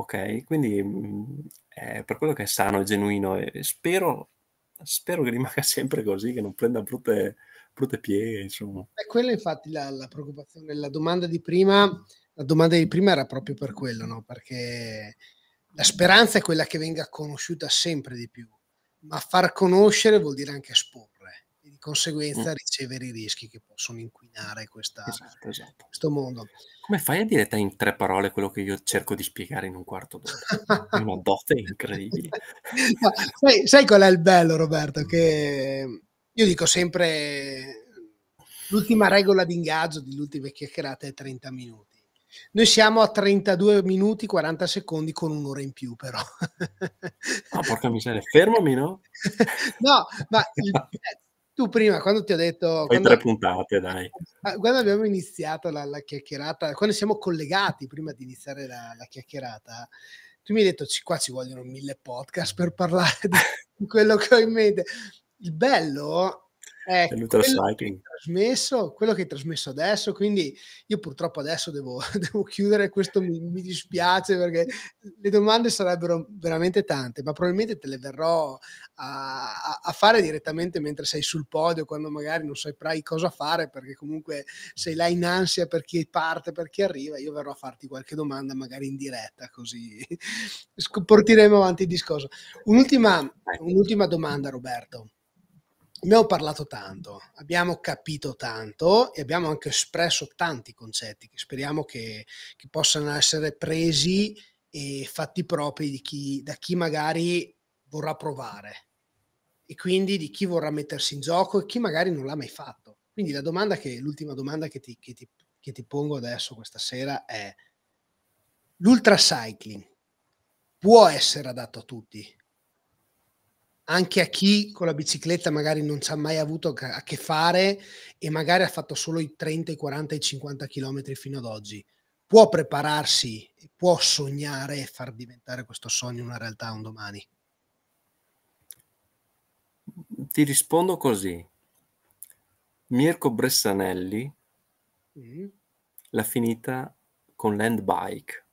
Ok, quindi mm, è per quello che è sano e genuino e spero, spero che rimanga *laughs* sempre così, che non prenda brutte, brutte pieghe, insomma. È quella infatti la, la, preoccupazione, la domanda di prima, la domanda di prima era proprio per quello, no? Perché la speranza è quella che venga conosciuta sempre di più, ma far conoscere vuol dire anche esporre conseguenza mm. ricevere i rischi che possono inquinare questa, esatto, esatto. questo mondo. Come fai a dire te in tre parole quello che io cerco di spiegare in un quarto d'ora? È una dote incredibile. *laughs* no, sai, sai, qual è il bello, Roberto? Mm. Che io dico sempre l'ultima regola di ingaggio di ultime è 30 minuti. Noi siamo a 32 minuti 40 secondi con un'ora in più, però. Ah, oh, porca miseria, fermami, no? *laughs* no, ma il, *laughs* cioè, tu prima quando ti ho detto... Poi quando, tre puntate, dai. Ah, quando abbiamo iniziato la, la, chiacchierata, quando siamo collegati prima di iniziare la, la chiacchierata, tu mi hai detto qua ci vogliono mille podcast per parlare di quello che ho in mente. Il bello è eh, quello che, trasmesso, quello che hai trasmesso adesso, quindi io purtroppo adesso devo, *laughs* devo chiudere, questo mi, mi, dispiace perché le domande sarebbero veramente tante, ma probabilmente te le verrò a, a fare direttamente mentre sei sul podio, quando magari non saprai cosa fare perché comunque sei là in ansia per chi parte, per chi arriva, io verrò a farti qualche domanda magari in diretta così *laughs* porteremo avanti il discorso. Un'ultima, un'ultima domanda Roberto abbiamo parlato tanto, abbiamo capito tanto e abbiamo anche espresso tanti concetti che speriamo che, che possano essere presi e fatti propri chi, da chi magari vorrà provare e quindi di chi vorrà mettersi in gioco e chi magari non l'ha mai fatto. Quindi la domanda che, l'ultima domanda che ti, che ti, che ti pongo adesso questa sera è l'ultra cycling può essere adatto a tutti? anche a chi con la bicicletta magari non ci ha mai avuto a che fare e magari ha fatto solo i 30, i 40, i 50 km fino ad oggi. Può prepararsi, può sognare e far diventare questo sogno una realtà un domani? Ti rispondo così. Mirko Bressanelli mm. l'ha finita con l'handbike.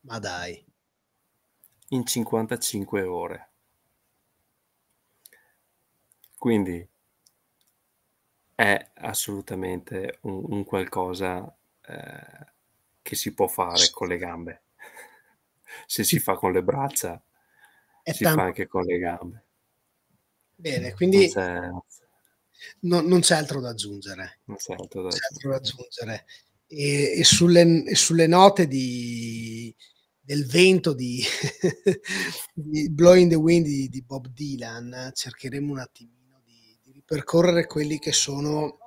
Ma dai. In 55 ore. Quindi è assolutamente un, un qualcosa eh, che si può fare con le gambe. *laughs* Se si fa con le braccia, è si tanto. fa anche con le gambe. Bene, quindi non c'è, no, non c'è altro da aggiungere. Non c'è altro da, c'è altro da aggiungere. E, e, sulle, e, sulle, note di, del vento di, *laughs* di Blowing the Wind di, di Bob Dylan cercheremo un attimino percorrere quelli che sono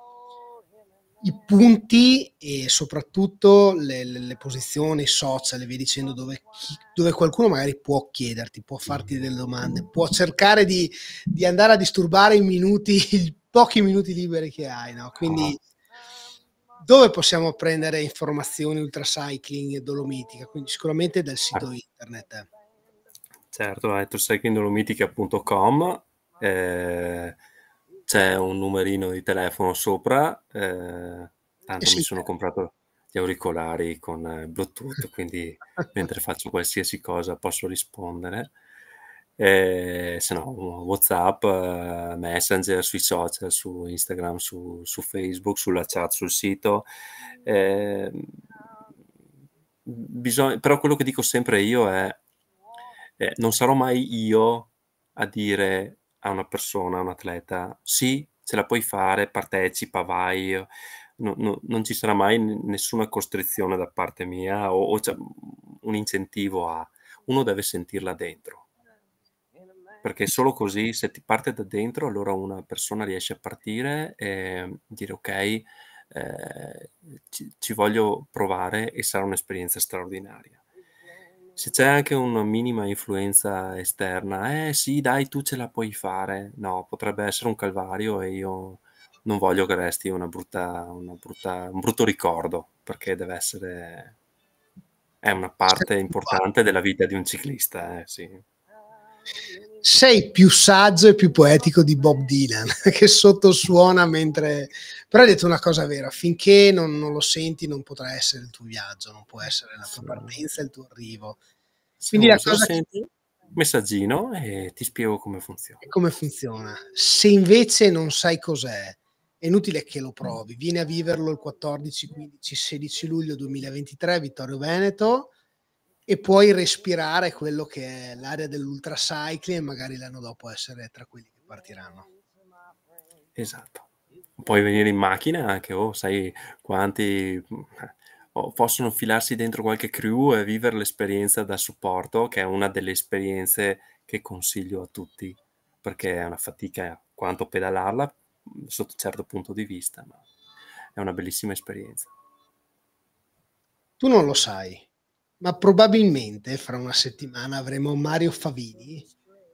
i punti e soprattutto le, le, le posizioni social, via dicendo, dove, chi, dove, qualcuno magari può chiederti, può farti delle domande, può cercare di, di andare a disturbare i minuti, *laughs* i pochi minuti liberi che hai, no? Quindi dove possiamo prendere informazioni ultracycling e dolomitica? Quindi sicuramente dal sito ah. internet. Certo, electrocyclingdolomitica.com eh, c'è un numerino di telefono sopra, eh, tanto sì. mi sono comprato gli auricolari con eh, Bluetooth, quindi mentre faccio qualsiasi cosa posso rispondere. Eh, se no, WhatsApp, eh, Messenger, sui social, su Instagram, su, su Facebook, sulla chat, sul sito. Eh, bisogna, però quello che dico sempre io è: eh, non sarò mai io a dire a una persona, a un atleta, sì, ce la puoi fare, partecipa, vai, no, no, non ci sarà mai nessuna costrizione da parte mia o, o un incentivo a... Uno deve sentirla dentro perché solo così se ti parte da dentro allora una persona riesce a partire e dire ok eh, ci, ci voglio provare e sarà un'esperienza straordinaria se c'è anche una minima influenza esterna, eh sì, dai, tu ce la puoi fare. No, potrebbe essere un calvario e io non voglio che resti una brutta, una brutta, un brutto ricordo, perché deve essere è una parte importante della vita di un ciclista. Eh, sì. Sei più saggio e più poetico di Bob Dylan, *laughs* che sottosuona mentre però hai detto una cosa vera, finché non, non lo senti non potrà essere il tuo viaggio, non può essere la tua partenza, il tuo arrivo. Quindi no, la cosa... Senti, che... Messaggino e ti spiego come funziona. Come funziona. Se invece non sai cos'è, è inutile che lo provi. Vieni a viverlo il 14, 15, 16 luglio 2023 Vittorio Veneto e puoi respirare quello che è l'area dell'ultracycling e magari l'anno dopo essere tra quelli che partiranno. Esatto puoi venire in macchina anche, oh, sai quanti oh, possono filarsi dentro qualche crew e vivere l'esperienza da supporto, che è una delle esperienze che consiglio a tutti, perché è una fatica quanto pedalarla mm, sotto un certo punto di vista, ma è una bellissima esperienza. Tu non lo sai, ma probabilmente fra una settimana avremo Mario Favini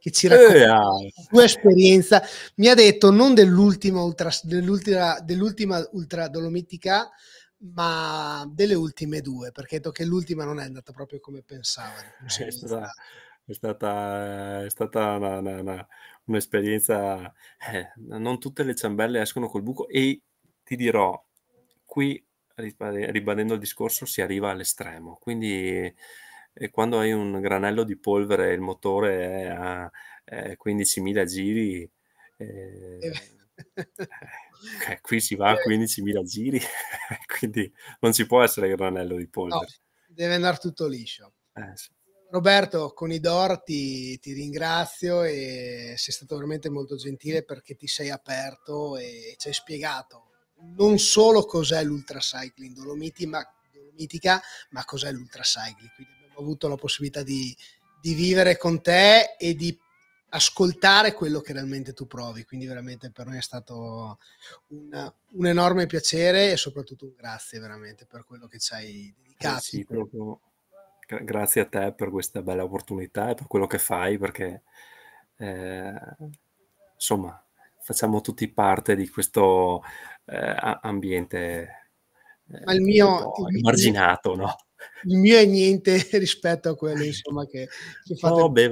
che ci racconta eh, ah. la sua esperienza, mi ha detto non dell'ultima, ultra, dell'ultima, dell'ultima ultra dolomitica, ma delle ultime due, perché detto che l'ultima non è andata proprio come pensavo. Eh, è stata, è stata, è stata una, una, una, un'esperienza, eh, non tutte le ciambelle escono col buco e ti dirò, qui ribadendo il discorso si arriva all'estremo, quindi e quando hai un granello di polvere e il motore è a eh, 15.000 giri, eh, ehm, eh, qui si va a 15.000 giri, *laughs* quindi non ci può essere il granello di polvere. No, deve andare tutto liscio. Eh, sì. Roberto, con i DOR ti, ti, ringrazio e sei stato veramente molto gentile perché ti sei aperto e ci hai spiegato non solo cos'è l'ultracycling Dolomiti, ma, dolomitica, ma cos'è l'ultracycling. Quindi ho avuto la possibilità di, di vivere con te e di ascoltare quello che realmente tu provi. Quindi veramente per me è stato un, un enorme piacere e soprattutto un grazie veramente per quello che ci hai dedicato. Eh sì, proprio, grazie a te per questa bella opportunità e per quello che fai perché eh, insomma facciamo tutti parte di questo eh, ambiente. Eh, Ma il mio... Marginato, no? il mio è niente *laughs* rispetto a quello insomma che, che fate. Oh, beh,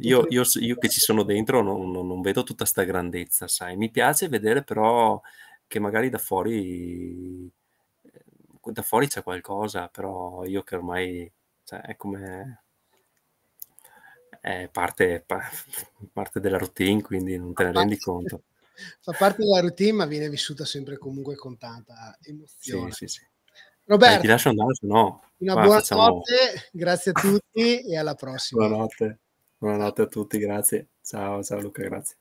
io, io, io, che ci sono dentro non, non, non vedo tutta questa grandezza, sai, mi piace vedere però che magari da fuori eh, da fuori c'è qualcosa, però io che ormai cioè, è come è parte, *laughs* parte della routine, quindi non te ne rendi conto. *laughs* Fa parte della routine, ma viene vissuta sempre comunque con tanta emozione. Sì, sì, sì. Roberto, Dai, ti lascio andare, se no. Una buona facciamo... notte, grazie a tutti e alla prossima. Buonanotte. Buonanotte a tutti, grazie. Ciao, ciao Luca, grazie.